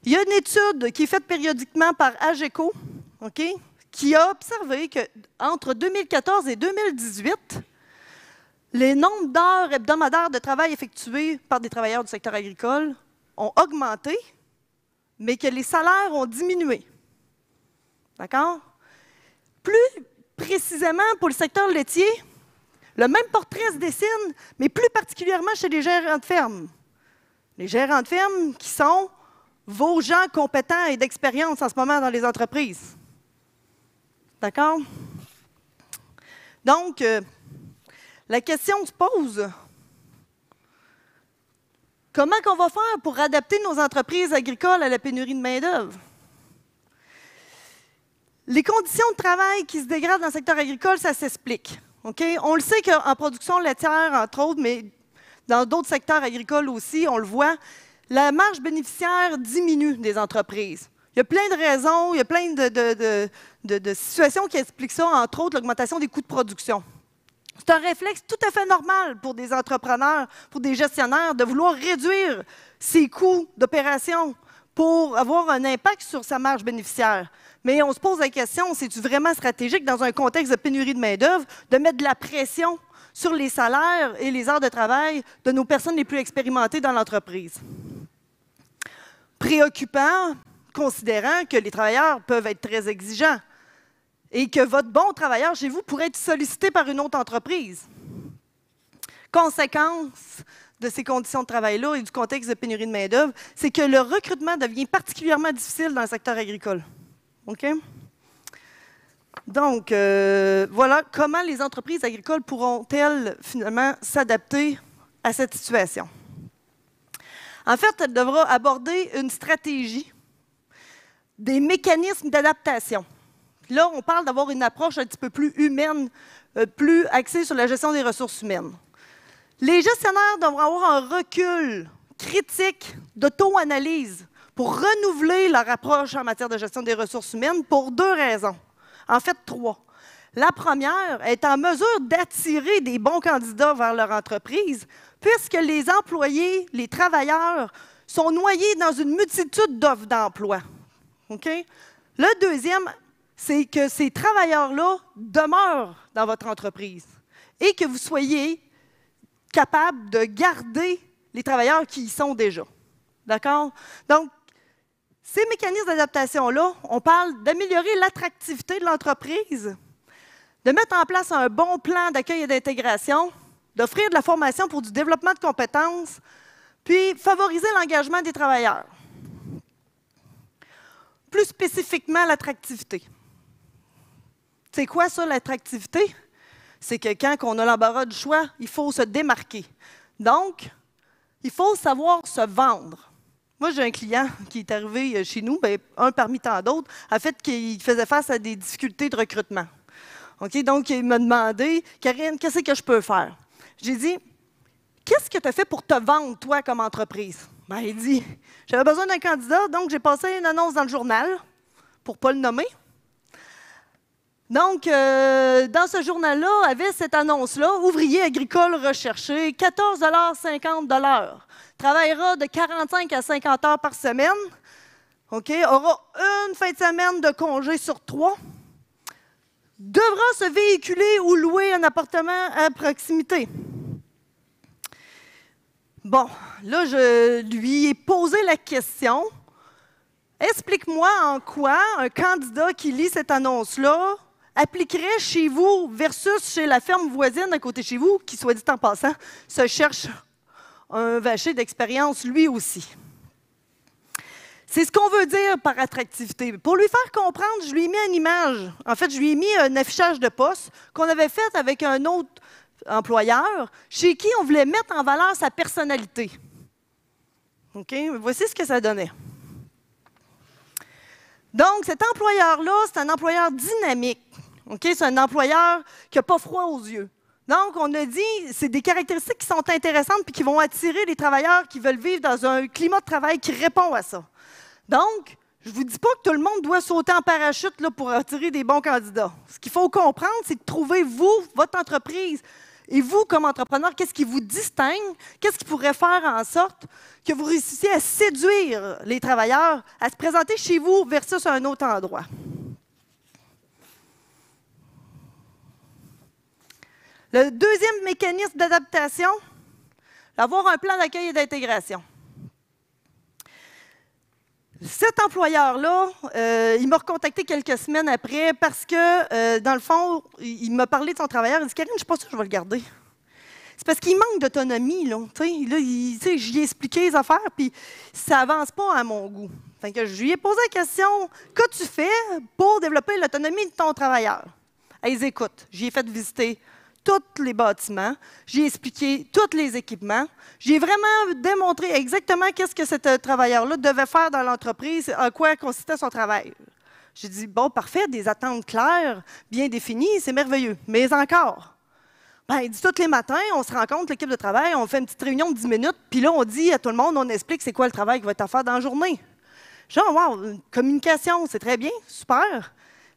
Il y a une étude qui est faite périodiquement par AGECO, OK, qui a observé qu'entre 2014 et 2018, les nombres d'heures hebdomadaires de travail effectuées par des travailleurs du secteur agricole ont augmenté, mais que les salaires ont diminué. D'accord? Plus précisément pour le secteur laitier, le même portrait se dessine, mais plus particulièrement chez les gérants de ferme. Les gérants de ferme qui sont vos gens compétents et d'expérience en ce moment dans les entreprises. D'accord? Donc, euh, la question se pose, comment qu'on va faire pour adapter nos entreprises agricoles à la pénurie de main-d'œuvre? Les conditions de travail qui se dégradent dans le secteur agricole, ça s'explique. On le sait qu'en production laitière, entre autres, mais dans d'autres secteurs agricoles aussi, on le voit, la marge bénéficiaire diminue des entreprises. Il y a plein de raisons, il y a plein de, de situations qui expliquent ça, entre autres l'augmentation des coûts de production. C'est un réflexe tout à fait normal pour des entrepreneurs, pour des gestionnaires, de vouloir réduire ses coûts d'opération pour avoir un impact sur sa marge bénéficiaire mais on se pose la question, c'est-tu vraiment stratégique dans un contexte de pénurie de main-d'œuvre de mettre de la pression sur les salaires et les heures de travail de nos personnes les plus expérimentées dans l'entreprise? Préoccupant, considérant que les travailleurs peuvent être très exigeants et que votre bon travailleur chez vous pourrait être sollicité par une autre entreprise. Conséquence de ces conditions de travail-là et du contexte de pénurie de main-d'œuvre, c'est que le recrutement devient particulièrement difficile dans le secteur agricole. OK? Donc, euh, voilà comment les entreprises agricoles pourront-elles finalement s'adapter à cette situation. En fait, elle devra aborder une stratégie, des mécanismes d'adaptation. Là, on parle d'avoir une approche un petit peu plus humaine, euh, plus axée sur la gestion des ressources humaines. Les gestionnaires devront avoir un recul critique d'auto-analyse pour renouveler leur approche en matière de gestion des ressources humaines pour deux raisons. En fait, trois. La première est en mesure d'attirer des bons candidats vers leur entreprise, puisque les employés, les travailleurs, sont noyés dans une multitude d'offres d'emploi. Ok Le deuxième, c'est que ces travailleurs-là demeurent dans votre entreprise et que vous soyez capable de garder les travailleurs qui y sont déjà. D'accord? Donc, ces mécanismes d'adaptation-là, on parle d'améliorer l'attractivité de l'entreprise, de mettre en place un bon plan d'accueil et d'intégration, d'offrir de la formation pour du développement de compétences, puis favoriser l'engagement des travailleurs. Plus spécifiquement, l'attractivité. C'est quoi ça, l'attractivité? C'est que quand on a l'embarras du choix, il faut se démarquer. Donc, il faut savoir se vendre. Moi, j'ai un client qui est arrivé euh, chez nous, ben, un parmi tant d'autres, a fait, qu'il faisait face à des difficultés de recrutement. Donc, il m'a demandé, Karine, qu'est-ce que je peux faire? J'ai dit, qu'est-ce que tu as fait pour te vendre, toi, comme entreprise? Ben, il dit, j'avais besoin d'un candidat, donc j'ai passé une annonce dans le journal, pour ne pas le nommer. Donc, euh, dans ce journal-là, avait cette annonce-là, ouvrier agricole recherché, 14,50 travaillera de 45 à 50 heures par semaine, OK, aura une fin de semaine de congé sur trois, devra se véhiculer ou louer un appartement à proximité. Bon, là, je lui ai posé la question. Explique-moi en quoi un candidat qui lit cette annonce-là appliquerait chez vous versus chez la ferme voisine à côté de chez vous, qui, soit dit en passant, se cherche un vacher d'expérience lui aussi. C'est ce qu'on veut dire par attractivité. Pour lui faire comprendre, je lui ai mis une image. En fait, je lui ai mis un affichage de poste qu'on avait fait avec un autre employeur chez qui on voulait mettre en valeur sa personnalité. OK? Voici ce que ça donnait. Donc, cet employeur-là, c'est un employeur dynamique. C'est un employeur qui n'a pas froid aux yeux. Donc, on a dit, c'est des caractéristiques qui sont intéressantes puis qui vont attirer les travailleurs qui veulent vivre dans un climat de travail qui répond à ça. Donc, je ne vous dis pas que tout le monde doit sauter en parachute là, pour attirer des bons candidats. Ce qu'il faut comprendre, c'est de trouver, vous, votre entreprise, et vous, comme entrepreneur, qu'est-ce qui vous distingue? Qu'est-ce qui pourrait faire en sorte que vous réussissiez à séduire les travailleurs à se présenter chez vous versus un autre endroit? Le deuxième mécanisme d'adaptation, avoir un plan d'accueil et d'intégration. Cet employeur-là, euh, il m'a recontacté quelques semaines après parce que, euh, dans le fond, il m'a parlé de son travailleur. Il dit Karine, je ne suis pas sûre que je vais le garder. C'est parce qu'il manque d'autonomie. Là, lui là j'y ai expliqué les affaires, puis ça avance pas à mon goût. Fait que je lui ai posé la question Que tu fais pour développer l'autonomie de ton travailleur Ils écoutent. écoute. J'y ai fait visiter tous les bâtiments, j'ai expliqué tous les équipements, j'ai vraiment démontré exactement qu'est-ce que ce euh, travailleur-là devait faire dans l'entreprise, à quoi consistait son travail. J'ai dit, bon, parfait, des attentes claires, bien définies, c'est merveilleux, mais encore. Ben, il tous les matins, on se rencontre, l'équipe de travail, on fait une petite réunion de 10 minutes, puis là, on dit à tout le monde, on explique c'est quoi le travail qui va être à faire dans la journée. Genre, wow, communication, c'est très bien, super,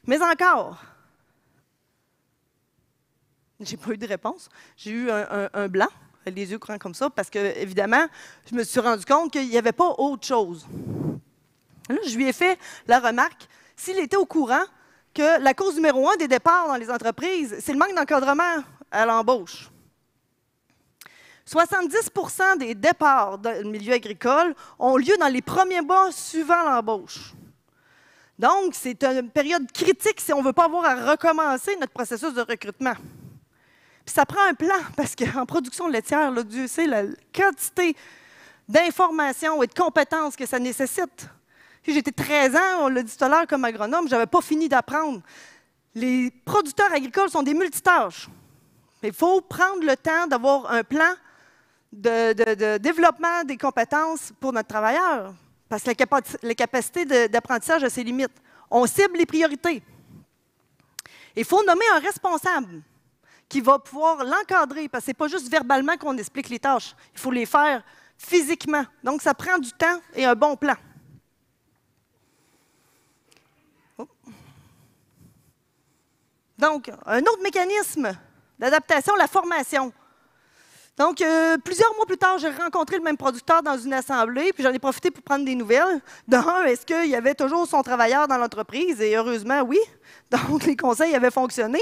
mais encore. J'ai pas eu de réponse. J'ai eu un, blanc, les yeux grands comme ça, parce que, évidemment, je me suis rendu compte qu'il n'y avait pas autre chose. je lui ai fait la remarque s'il était au courant que la cause numéro un des départs dans les entreprises, c'est le manque d'encadrement à l'embauche. 70 des départs dans le milieu agricole ont lieu dans les premiers mois suivant l'embauche. Donc, c'est une période critique si on ne veut pas avoir à recommencer notre processus de recrutement. Puis ça prend un plan, parce qu'en production laitière, Dieu sait la quantité d'informations et de compétences que ça nécessite. J'étais 13 ans, on l'a dit tout à l'heure comme agronome, je n'avais pas fini d'apprendre. Les producteurs agricoles sont des multitâches. Il faut prendre le temps d'avoir un plan de, développement des compétences pour notre travailleur, parce que la capacité d'apprentissage a ses limites. On cible les priorités. Il faut nommer un responsable qui va pouvoir l'encadrer, parce que ce n'est pas juste verbalement qu'on explique les tâches, il faut les faire physiquement. Donc, ça prend du temps et un bon plan. Oh. Donc, un autre mécanisme d'adaptation, la formation. Donc, euh, plusieurs mois plus tard, j'ai rencontré le même producteur dans une assemblée, puis j'en ai profité pour prendre des nouvelles. D'un, est-ce qu'il y avait toujours son travailleur dans l'entreprise? Et heureusement, oui. Donc, les conseils avaient fonctionné.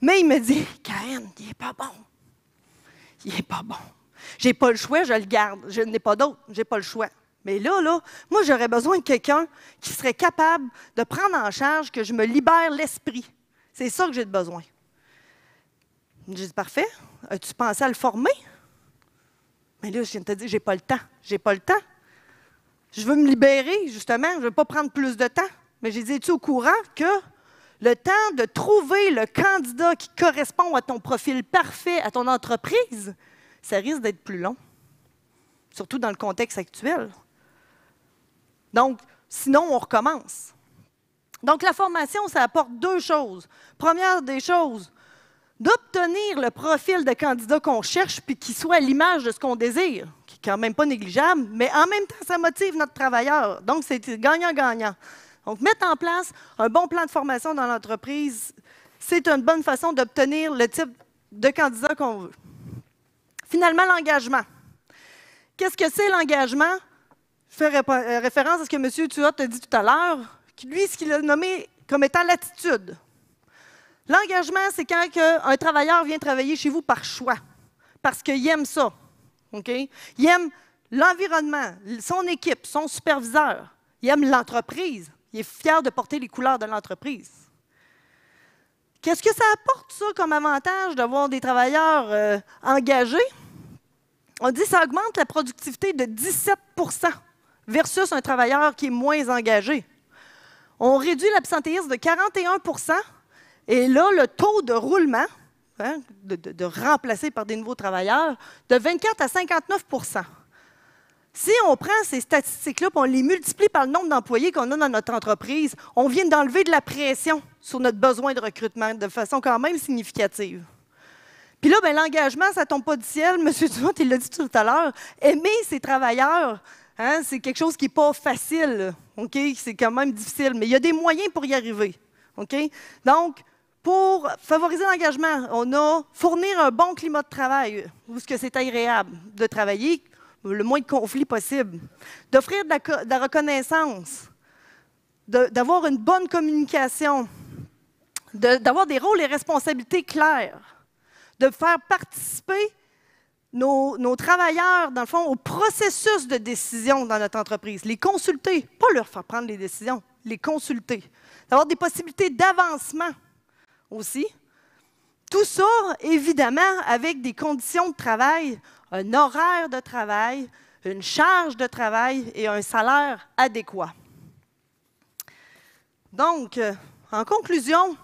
Mais il me dit, Karen, il n'est pas bon. Il n'est pas bon. J'ai pas le choix, je le garde. Je n'ai pas d'autre. J'ai pas le choix. Mais là, là, moi, j'aurais besoin de quelqu'un qui serait capable de prendre en charge que je me libère l'esprit. C'est ça que j'ai besoin. J'ai dis :« parfait. As-tu pensé à le former? Mais là, je viens de te dire, j'ai pas le temps. J'ai pas le temps. Je veux me libérer, justement. Je ne veux pas prendre plus de temps. Mais j'ai dit, es au courant que le temps de trouver le candidat qui correspond à ton profil parfait, à ton entreprise, ça risque d'être plus long, surtout dans le contexte actuel. Donc, sinon, on recommence. Donc, la formation, ça apporte deux choses. Première des choses, d'obtenir le profil de candidat qu'on cherche puis qui soit l'image de ce qu'on désire, qui n'est quand même pas négligeable, mais en même temps, ça motive notre travailleur. Donc, c'est gagnant-gagnant. Donc, mettre en place un bon plan de formation dans l'entreprise, c'est une bonne façon d'obtenir le type de candidat qu'on veut. Finalement, l'engagement. Qu'est-ce que c'est l'engagement? Je fais euh, référence à ce que M. Thuot a dit tout à l'heure, qui lui, ce qu'il a nommé comme étant l'attitude. L'engagement, c'est quand un travailleur vient travailler chez vous par choix, parce qu'il aime ça. Il aime l'environnement, son équipe, son superviseur. Il aime l'entreprise. Il est fier de porter les couleurs de l'entreprise. Qu'est-ce que ça apporte, ça, comme avantage d'avoir des travailleurs euh, engagés? On dit que ça augmente la productivité de 17 versus un travailleur qui est moins engagé. On réduit l'absentéisme de 41 et là, le taux de roulement, hein, de, remplacer par des nouveaux travailleurs, de 24 à 59 si on prend ces statistiques-là on les multiplie par le nombre d'employés qu'on a dans notre entreprise, on vient d'enlever de la pression sur notre besoin de recrutement de façon quand même significative. Puis là, ben, l'engagement, ça tombe pas du ciel. Monsieur Dumont, il l'a dit tout à l'heure. Aimer ses travailleurs, hein, c'est quelque chose qui n'est pas facile. OK? C'est quand même difficile, mais il y a des moyens pour y arriver. OK? Donc, pour favoriser l'engagement, on a fournir un bon climat de travail, où ce que c'est agréable de travailler, le moins de conflits possible, d'offrir de, la reconnaissance, d'avoir une bonne communication, d'avoir des rôles et responsabilités clairs, de faire participer nos, nos, travailleurs, dans le fond, au processus de décision dans notre entreprise, les consulter, pas leur faire prendre les décisions, les consulter, d'avoir des possibilités d'avancement aussi. Tout ça, évidemment, avec des conditions de travail, un horaire de travail, une charge de travail et un salaire adéquat. Donc, euh, en conclusion,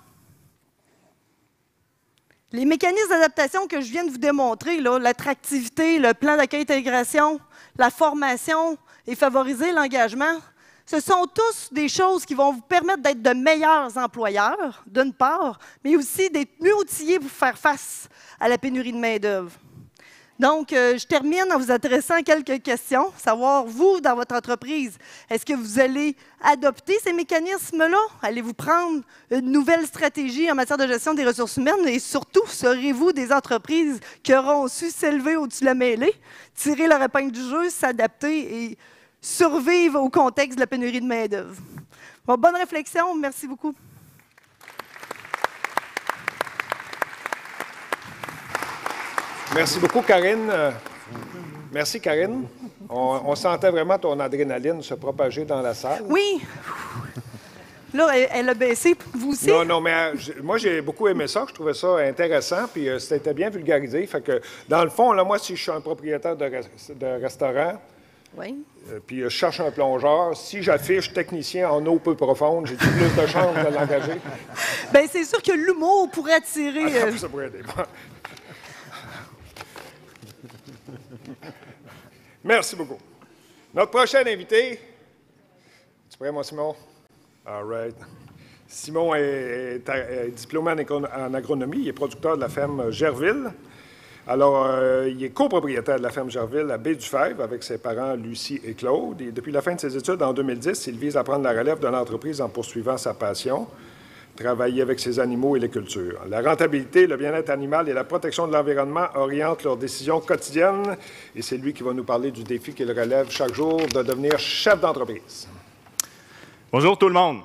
les mécanismes d'adaptation que je viens de vous démontrer, l'attractivité, le plan d'accueil-intégration, la formation et favoriser l'engagement, ce sont tous des choses qui vont vous permettre d'être de meilleurs employeurs, d'une part, mais aussi d'être mieux outillés pour faire face à la pénurie de main-d'œuvre. Donc, euh, je termine en vous adressant quelques questions. Savoir, vous, dans votre entreprise, est-ce que vous allez adopter ces mécanismes-là? Allez-vous prendre une nouvelle stratégie en matière de gestion des ressources humaines? Et surtout, serez-vous des entreprises qui auront su s'élever au-dessus de la mêlée, tirer leur épingle du jeu, s'adapter et survivre au contexte de la pénurie de main-d'œuvre. bonne réflexion. Merci beaucoup. Merci beaucoup, Karine. Merci, Karine. On, sentait vraiment ton adrénaline se propager dans la salle. Oui. Là, elle, a baissé, vous aussi. Non, non, mais euh, moi, j'ai beaucoup aimé ça. Je trouvais ça intéressant, puis euh, c'était bien vulgarisé. Fait que, dans le fond, là, moi, si je suis un propriétaire de, de restaurant, oui. Euh, puis je euh, cherche un plongeur. Si j'affiche technicien en eau peu profonde, j'ai plus de chances de l'engager. Bien, c'est sûr que l'humour pourrait attirer. Ah, euh. ça pourrait Merci beaucoup. Notre prochain invité. Tu prêt, moi, Simon? All right. Simon est, diplômé en, en agronomie. Il est producteur de la ferme Gerville. Alors, euh, il est copropriétaire de la ferme Gerville à Baie-du-Fèvre avec ses parents Lucie et Claude. Et depuis la fin de ses études en 2010, il vise à prendre la relève de l'entreprise en poursuivant sa passion, travailler avec ses animaux et les cultures. La rentabilité, le bien-être animal et la protection de l'environnement orientent leurs décisions quotidiennes et c'est lui qui va nous parler du défi qu'il relève chaque jour de devenir chef d'entreprise. Bonjour tout le monde.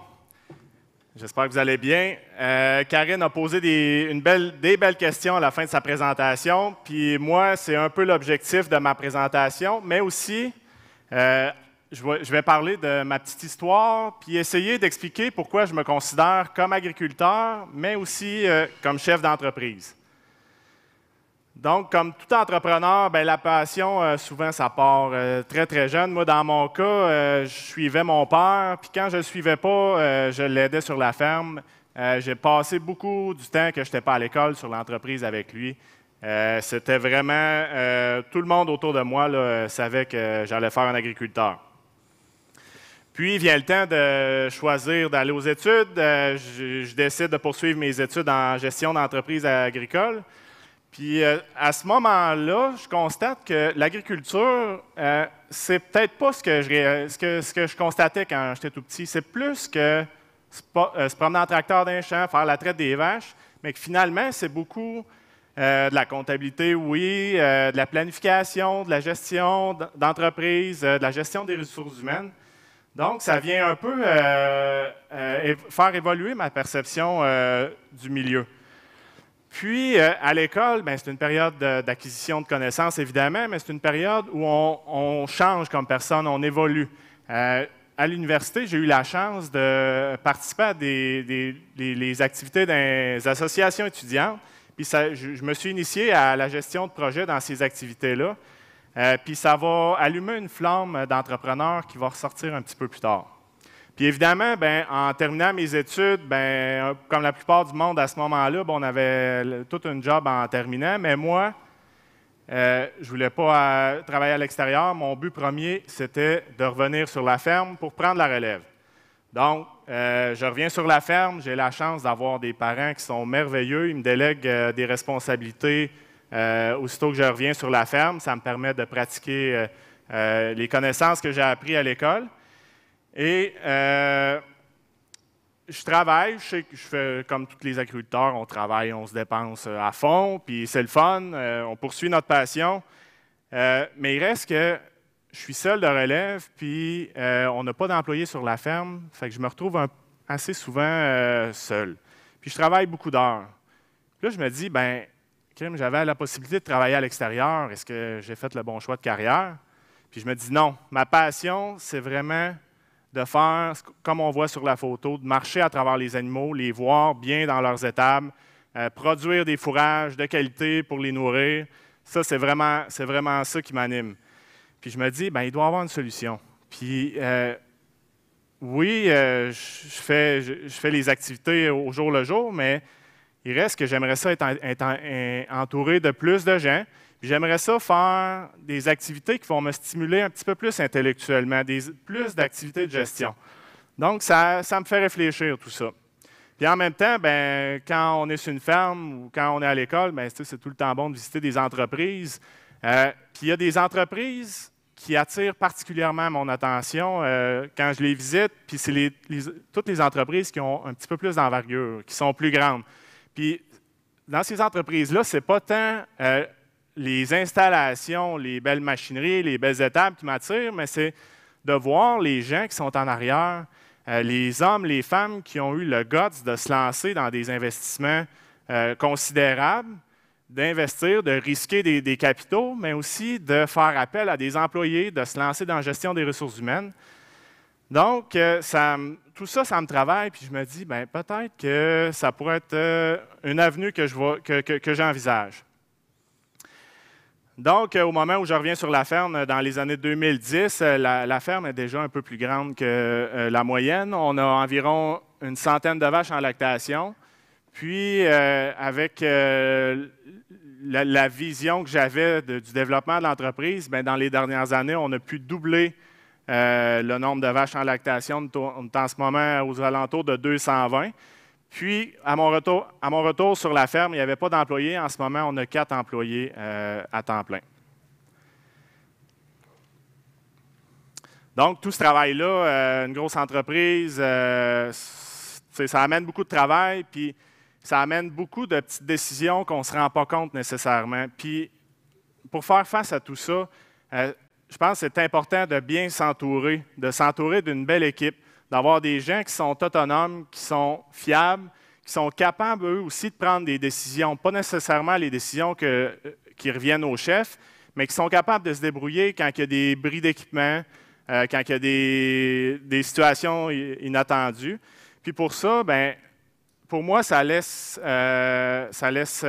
J'espère que vous allez bien. Euh, Karine a posé des, une belle, des belles questions à la fin de sa présentation. Puis moi, c'est un peu l'objectif de ma présentation, mais aussi, euh, je vais parler de ma petite histoire, puis essayer d'expliquer pourquoi je me considère comme agriculteur, mais aussi euh, comme chef d'entreprise. Donc, comme tout entrepreneur, ben, la passion, euh, souvent, ça part euh, très, très jeune. Moi, dans mon cas, euh, je suivais mon père, puis quand je ne le suivais pas, je l'aidais sur la ferme. J'ai passé beaucoup du temps que je n'étais pas à l'école sur l'entreprise avec lui. C'était vraiment, tout le monde autour de moi savait que j'allais faire un agriculteur. Puis vient le temps de choisir d'aller aux études. je décide de poursuivre mes études en gestion d'entreprise agricole. Puis euh, à ce moment-là, je constate que l'agriculture, euh, c'est peut-être pas ce que, je, constatais quand j'étais tout petit. C'est plus que euh, se promener en tracteur d'un champ, faire la traite des vaches, mais que finalement, c'est beaucoup de la comptabilité, oui, de la planification, de la gestion d'entreprise, de la gestion des ressources humaines. Donc, ça vient un peu faire évoluer ma perception du milieu. Puis, euh, à l'école, ben, c'est une période d'acquisition de, connaissances, évidemment, mais c'est une période où on, change comme personne, on évolue. Euh, à l'université, j'ai eu la chance de participer à des, activités des associations étudiantes. Puis je, me suis initié à la gestion de projets dans ces activités-là. Euh, puis ça va allumer une flamme d'entrepreneur qui va ressortir un petit peu plus tard. Puis évidemment, ben, en terminant mes études, ben, comme la plupart du monde à ce moment-là, ben, on avait tout un job en terminant, mais moi, euh, je ne voulais pas euh, travailler à l'extérieur. Mon but premier, c'était de revenir sur la ferme pour prendre la relève. Donc, euh, je reviens sur la ferme, j'ai la chance d'avoir des parents qui sont merveilleux, ils me délèguent des responsabilités aussitôt que je reviens sur la ferme, ça me permet de pratiquer les connaissances que j'ai apprises à l'école. Et euh, je travaille, je sais que je fais comme tous les agriculteurs, on travaille, on se dépense euh, à fond, puis c'est le fun, euh, on poursuit notre passion. mais il reste que je suis seul de relève, puis on n'a pas d'employé sur la ferme, fait que je me retrouve assez souvent seul. Puis je travaille beaucoup d'heures. Là, je me dis, ben, j'avais la possibilité de travailler à l'extérieur, est-ce que j'ai fait le bon choix de carrière? Puis je me dis, non, ma passion, c'est vraiment de faire, comme on voit sur la photo, de marcher à travers les animaux, les voir bien dans leurs étables, euh, produire des fourrages de qualité pour les nourrir. Ça, c'est vraiment, c'est ça qui m'anime. Puis je me dis, ben, il doit y avoir une solution. Puis euh, oui, euh, je, fais, les activités au jour le jour, mais il reste que j'aimerais ça être, entouré de plus de gens. J'aimerais ça faire des activités qui vont me stimuler un petit peu plus intellectuellement, plus d'activités de gestion. Donc, ça, me fait réfléchir tout ça. Puis en même temps, ben, quand on est sur une ferme ou quand on est à l'école, ben, c'est tout le temps bon de visiter des entreprises. Euh, puis il y a des entreprises qui attirent particulièrement mon attention euh, quand je les visite, puis c'est toutes les entreprises qui ont un petit peu plus d'envergure, qui sont plus grandes. Puis dans ces entreprises-là, c'est pas tant euh, les installations, les belles machineries, les belles étapes qui m'attirent, mais c'est de voir les gens qui sont en arrière, euh, les hommes, les femmes qui ont eu le guts de se lancer dans des investissements euh, considérables, d'investir, de risquer des, capitaux, mais aussi de faire appel à des employés, de se lancer dans la gestion des ressources humaines. Donc, euh, tout ça, ça me travaille, puis je me dis, ben, peut-être que ça pourrait être une avenue que j'envisage. Donc, euh, au moment où je reviens sur la ferme, euh, dans les années 2010, euh, la, ferme est déjà un peu plus grande que la moyenne. On a environ une centaine de vaches en lactation. Puis, avec la, la, vision que j'avais du développement de l'entreprise, ben, dans les dernières années, on a pu doubler le nombre de vaches en lactation. On est en ce moment aux alentours de 220. Puis, à mon retour, sur la ferme, il n'y avait pas d'employés. En ce moment, on a quatre employés euh, à temps plein. Donc, tout ce travail-là, euh, une grosse entreprise, euh, ça amène beaucoup de travail, puis ça amène beaucoup de petites décisions qu'on ne se rend pas compte nécessairement. Puis, pour faire face à tout ça, je pense que c'est important de bien s'entourer, de s'entourer d'une belle équipe, d'avoir des gens qui sont autonomes, qui sont fiables, qui sont capables, eux aussi, de prendre des décisions, pas nécessairement les décisions euh, qui reviennent au chef, mais qui sont capables de se débrouiller quand il y a des bris d'équipement, euh, quand il y a des, situations inattendues. Puis pour ça, ben, pour moi, ça laisse, euh, ça laisse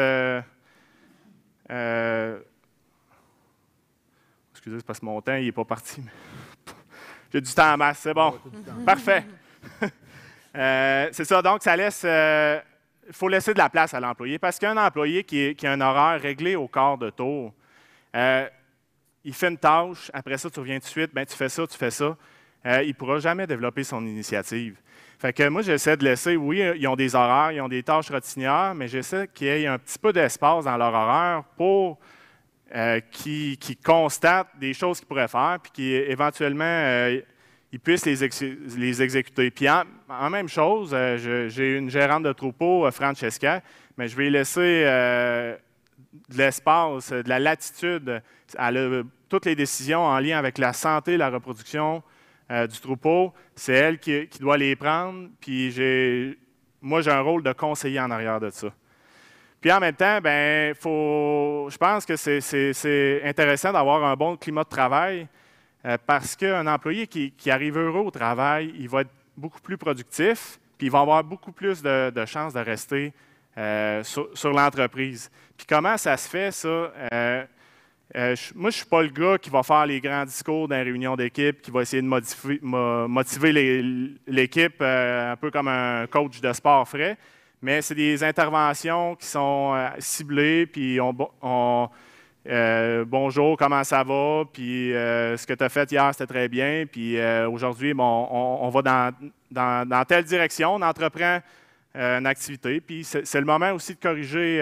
excusez, c'est parce que mon temps n'est pas parti. J'ai du temps à masse, c'est bon. Parfait. Euh, c'est ça, donc ça laisse. Il euh, faut laisser de la place à l'employé parce qu'un employé qui, a un horaire réglé au quart de tour, euh, il fait une tâche, après ça, tu reviens tout de suite, ben, tu fais ça, tu fais ça. il ne pourra jamais développer son initiative. Fait que moi, j'essaie de laisser, oui, ils ont des horaires, ils ont des tâches routinières, mais j'essaie qu'il y ait un petit peu d'espace dans leur horaire pour euh, qui, constate des choses qu'ils pourraient faire, puis qui éventuellement euh, ils puissent les, exécuter. Puis en, même chose, euh, j'ai une gérante de troupeau, Francesca, mais je vais laisser de l'espace, de la latitude. à toutes les décisions en lien avec la santé, la reproduction du troupeau. C'est elle qui, qui, doit les prendre. Puis moi, j'ai un rôle de conseiller en arrière de ça. Puis en même temps, ben, faut, je pense que c'est intéressant d'avoir un bon climat de travail euh, parce qu'un employé qui, arrive heureux au travail, il va être beaucoup plus productif, puis il va avoir beaucoup plus de, chances de rester euh, sur, l'entreprise. Puis comment ça se fait, ça? Euh, moi, je ne suis pas le gars qui va faire les grands discours dans les réunions d'équipe, qui va essayer de motiver l'équipe un peu comme un coach de sport frais mais c'est des interventions qui sont euh, ciblées, puis on, euh, bonjour, comment ça va? Puis euh, ce que tu as fait hier, c'était très bien. Puis aujourd'hui, bon, on, va dans, telle direction, on entreprend une activité. Puis c'est le moment aussi de corriger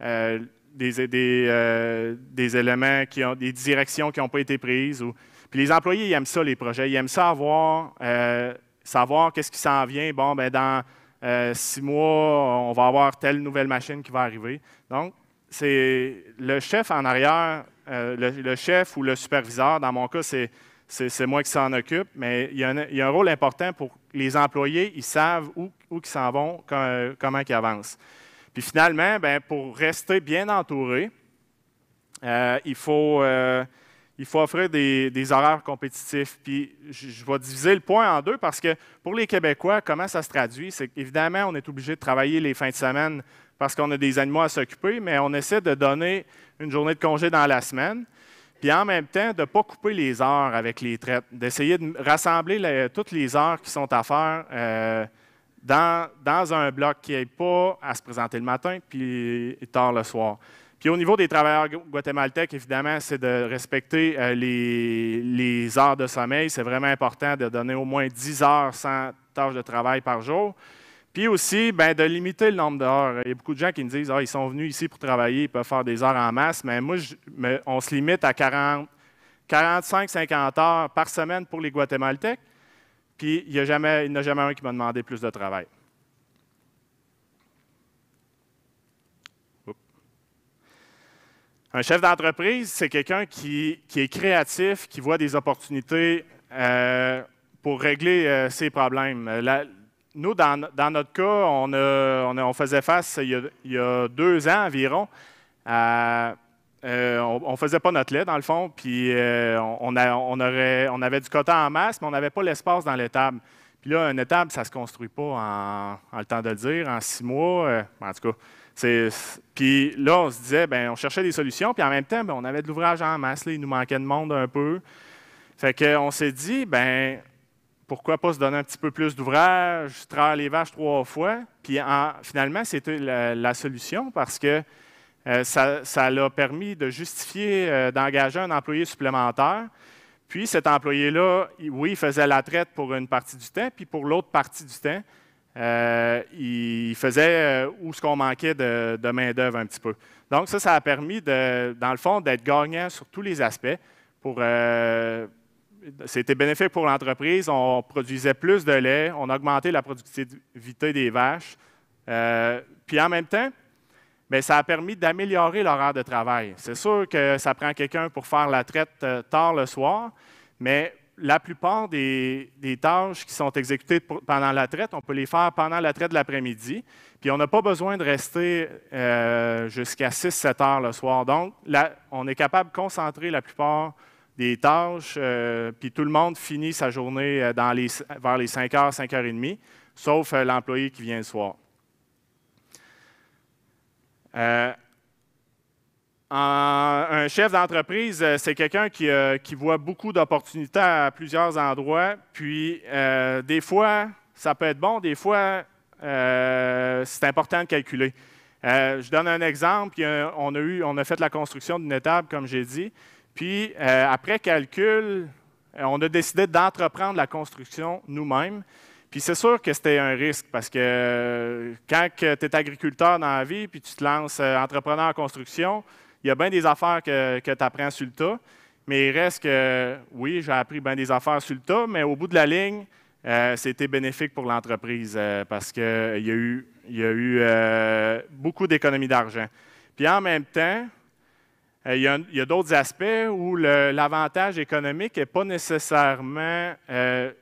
des, des, des, éléments, qui ont, des directions qui n'ont pas été prises. Puis les employés, ils aiment ça, les projets. Ils aiment ça avoir, savoir qu'est-ce qui s'en vient. Bon, ben dans euh, six mois, on va avoir telle nouvelle machine qui va arriver. Donc, c'est le chef en arrière, euh, le, chef ou le superviseur, dans mon cas, c'est, moi qui s'en occupe, mais il y, a un, rôle important pour les employés, ils savent où, où ils s'en vont, comment ils avancent. Puis finalement, ben, pour rester bien entouré, euh, il faut il faut offrir des, horaires compétitifs. Puis je, vais diviser le point en deux parce que pour les Québécois, comment ça se traduit? C'est qu'évidemment, on est obligé de travailler les fins de semaine parce qu'on a des animaux à s'occuper, mais on essaie de donner une journée de congé dans la semaine. Puis en même temps, de ne pas couper les heures avec les traites, d'essayer de rassembler toutes les heures qui sont à faire euh, dans, un bloc qui n'est pas à se présenter le matin puis tard le soir. Puis au niveau des travailleurs guatémaltèques, évidemment, c'est de respecter euh, les, heures de sommeil. C'est vraiment important de donner au moins 10 heures sans tâche de travail par jour. Puis aussi, ben, de limiter le nombre d'heures. Il y a beaucoup de gens qui me disent ah, ils sont venus ici pour travailler, ils peuvent faire des heures en masse. Mais moi, on se limite à 45, 50 heures par semaine pour les Guatémaltèques. Puis il n'y a il n'y a jamais un qui m'a demandé plus de travail. Un chef d'entreprise, c'est quelqu'un qui, est créatif, qui voit des opportunités euh, pour régler euh, ses problèmes. Euh, nous, dans, notre cas, on, faisait face il y, a, deux ans environ on ne faisait pas notre lait, dans le fond, puis on, avait du coton en masse, mais on n'avait pas l'espace dans l'étable. Puis là, une étable, ça ne se construit pas en, le temps de le dire, en six mois. en tout cas, puis là, on se disait, ben, on cherchait des solutions, puis en même temps, ben, on avait de l'ouvrage en masse, il nous manquait de monde un peu. Fait qu'on s'est dit, ben, pourquoi pas se donner un petit peu plus d'ouvrage, traire les vaches trois fois. Puis finalement, c'était la, solution parce que euh, ça l'a permis de justifier euh, d'engager un employé supplémentaire. Puis cet employé-là, oui, il faisait la traite pour une partie du temps, puis pour l'autre partie du temps, euh, il faisait euh, où ce qu'on manquait de, main-d'œuvre un petit peu. Donc, ça, ça a permis, dans le fond, d'être gagnant sur tous les aspects. Euh, c'était bénéfique pour l'entreprise. On produisait plus de lait, on augmentait la productivité des vaches. puis en même temps, mais ben, ça a permis d'améliorer l'horaire de travail. C'est sûr que ça prend quelqu'un pour faire la traite tard le soir, mais la plupart des, tâches qui sont exécutées pendant la traite, on peut les faire pendant la traite de l'après-midi. Puis on n'a pas besoin de rester euh, jusqu'à 6-7 heures le soir. Donc, là, on est capable de concentrer la plupart des tâches, euh, puis tout le monde finit sa journée euh, vers les 5 heures, 5 heures et demie, sauf l'employé qui vient le soir un chef d'entreprise, euh, c'est quelqu'un euh, qui, voit beaucoup d'opportunités à plusieurs endroits. Puis, euh, des fois, ça peut être bon, des fois, c'est important de calculer. je donne un exemple. On a, on a fait la construction d'une étable, comme j'ai dit. Puis, après calcul, on a décidé d'entreprendre la construction nous-mêmes. Puis c'est sûr que c'était un risque parce que quand tu es agriculteur dans la vie, puis tu te lances entrepreneur en construction, il y a bien des affaires que, tu apprends sur le tas, mais il reste que, oui, j'ai appris bien des affaires sur le tas, mais au bout de la ligne, euh, c'était bénéfique pour l'entreprise euh, parce qu'il y a eu, euh, beaucoup d'économies d'argent. Puis en même temps, il y a, d'autres aspects où l'avantage économique n'est pas nécessairement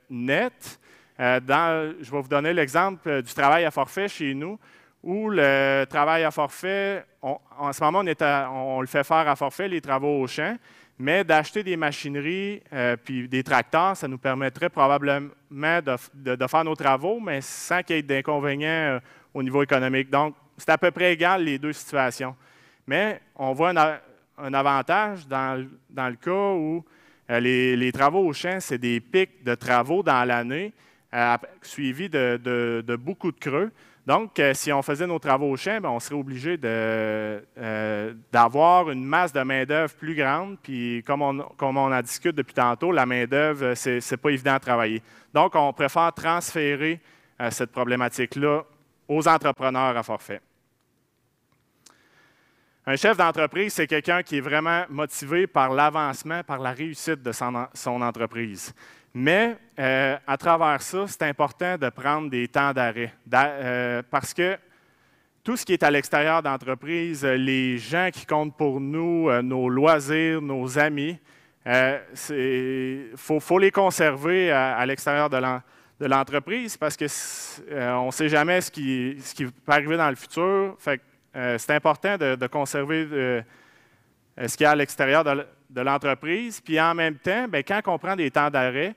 net. je vais vous donner l'exemple du travail à forfait chez nous où le travail à forfait. en ce moment, on, le fait faire à forfait, les travaux au champ, mais d'acheter des machineries euh, puis des tracteurs, ça nous permettrait probablement de, faire nos travaux, mais sans qu'il y ait d'inconvénients euh, au niveau économique. Donc, c'est à peu près égal les deux situations. Mais on voit un, avantage dans, le cas où euh, les, travaux au champ, c'est des pics de travaux dans l'année, suivis de beaucoup de creux. Donc, euh, si on faisait nos travaux au chien, on serait obligé euh, d'avoir une masse de main-d'œuvre plus grande. Puis, comme on, en discute depuis tantôt, la main-d'œuvre, euh, ce n'est pas évident à travailler. Donc, on préfère transférer cette problématique-là aux entrepreneurs à forfait. Un chef d'entreprise, c'est quelqu'un qui est vraiment motivé par l'avancement, par la réussite de son entreprise. Mais euh, à travers ça, c'est important de prendre des temps d'arrêt. Euh, parce que tout ce qui est à l'extérieur d'entreprise, euh, les gens qui comptent pour nous, nos loisirs, nos amis, il faut, les conserver à, l'extérieur de l'entreprise parce qu'on ne sait jamais ce qui, peut arriver dans le futur. c'est important de, conserver ce qui a à l'extérieur de l'entreprise de l'entreprise. Puis en même temps, bien, quand on prend des temps d'arrêt,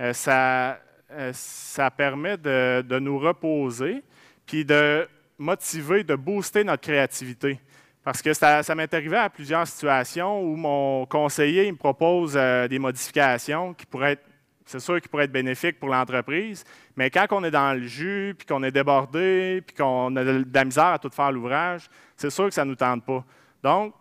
euh, ça, euh, ça permet de, nous reposer, puis de motiver, de booster notre créativité. Parce que ça, ça m'est arrivé à plusieurs situations où mon conseiller me propose euh, des modifications qui pourraient être, c'est sûr, qui pourraient être bénéfiques pour l'entreprise, mais quand on est dans le jus, puis qu'on est débordé, puis qu'on a de la misère à tout faire l'ouvrage, c'est sûr que ça ne nous tente pas. Donc,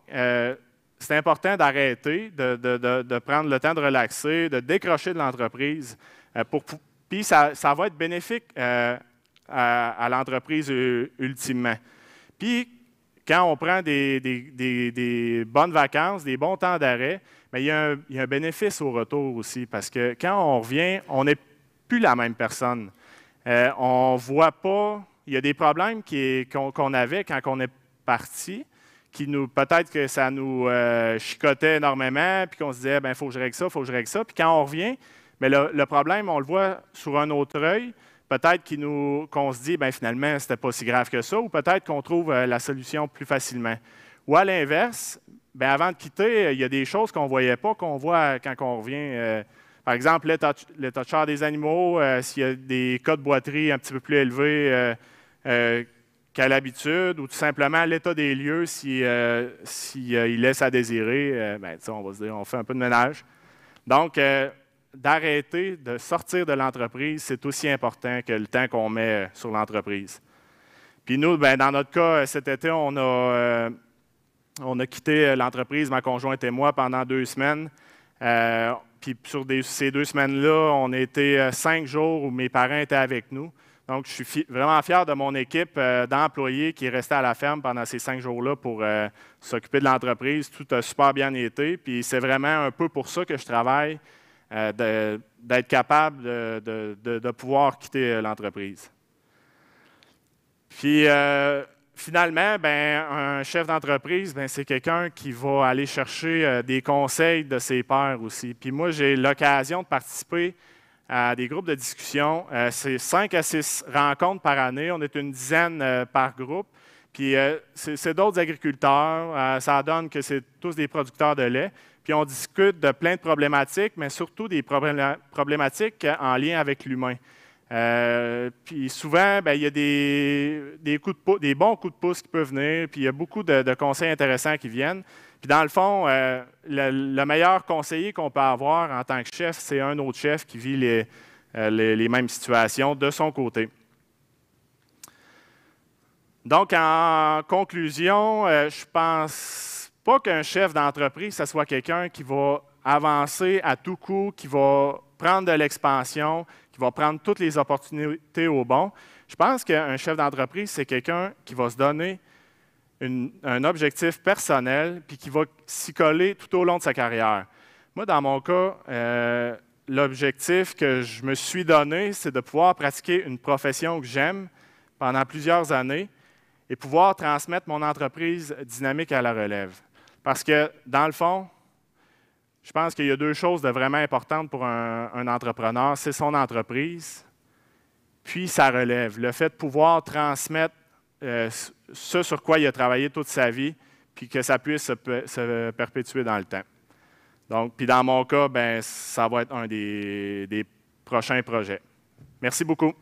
c'est important d'arrêter, de, prendre le temps de relaxer, de décrocher de l'entreprise. Euh, pour, puis ça, va être bénéfique euh, à, l'entreprise ultimement. Puis quand on prend des, bonnes vacances, des bons temps d'arrêt, ben, il, il, y a un bénéfice au retour aussi, parce que quand on revient, on n'est plus la même personne. Euh, on ne voit pas, il y a des problèmes qu'on avait quand on est parti, nous, peut-être que ça nous euh, chicotait énormément, puis qu'on se disait, ben il faut que je règle ça, il faut que je règle ça. Puis quand on revient, mais le, problème, on le voit sur un autre œil. Peut-être qu'on se dit, ben finalement, c'était pas si grave que ça, ou peut-être qu'on trouve euh, la solution plus facilement. Ou à l'inverse, ben avant de quitter, il y a des choses qu'on ne voyait pas, qu'on voit quand on revient. Euh, par exemple, le touchard des animaux, s'il y a des cas de boiterie un petit peu plus élevés, qu'à l'habitude ou tout simplement l'état des lieux, s'il euh, euh, laisse à désirer, euh, ben, on va se dire, on fait un peu de ménage. Donc, d'arrêter de sortir de l'entreprise, c'est aussi important que le temps qu'on met sur l'entreprise. Puis nous, ben, dans notre cas, cet été, on a, quitté l'entreprise, ma conjointe et moi, pendant deux semaines. Puis sur ces deux semaines-là, on était cinq jours où mes parents étaient avec nous. Donc, je suis vraiment fier de mon équipe euh, d'employés qui est restée à la ferme pendant ces cinq jours-là pour euh, s'occuper de l'entreprise. Tout a super bien été. Puis c'est vraiment un peu pour ça que je travaille, euh, d'être capable de, pouvoir quitter l'entreprise. Puis finalement, ben, un chef d'entreprise, ben, c'est quelqu'un qui va aller chercher des conseils de ses pairs aussi. Puis moi, j'ai l'occasion de participer à des groupes de discussion. Euh, c'est 5 à 6 rencontres par année. On est une dizaine euh, par groupe. Puis euh, c'est d'autres agriculteurs. ça donne que c'est tous des producteurs de lait. Puis on discute de plein de problématiques, mais surtout des problématiques en lien avec l'humain. puis souvent, ben, il y a des, coups de des, bons coups de pouce qui peuvent venir, puis il y a beaucoup de, de conseils intéressants qui viennent. Puis dans le fond, euh, le, meilleur conseiller qu'on peut avoir en tant que chef, c'est un autre chef qui vit les, euh, mêmes situations de son côté. Donc, en conclusion, je euh, je pense pas qu'un chef d'entreprise, ce soit quelqu'un qui va avancer à tout coup, qui va prendre de l'expansion, qui va prendre toutes les opportunités au bon. Je pense qu'un chef d'entreprise, c'est quelqu'un qui va se donner un objectif personnel, puis qui va s'y coller tout au long de sa carrière. Moi, dans mon cas, euh, l'objectif que je me suis donné, c'est de pouvoir pratiquer une profession que j'aime pendant plusieurs années et pouvoir transmettre mon entreprise dynamique à la relève. Parce que, dans le fond, je pense qu'il y a deux choses de vraiment importantes pour un, un entrepreneur. C'est son entreprise, puis sa relève. Le fait de pouvoir transmettre euh, ce sur quoi il a travaillé toute sa vie, puis que ça puisse se, perpétuer dans le temps. Donc, puis dans mon cas, ben, ça va être un des prochains projets. Merci beaucoup.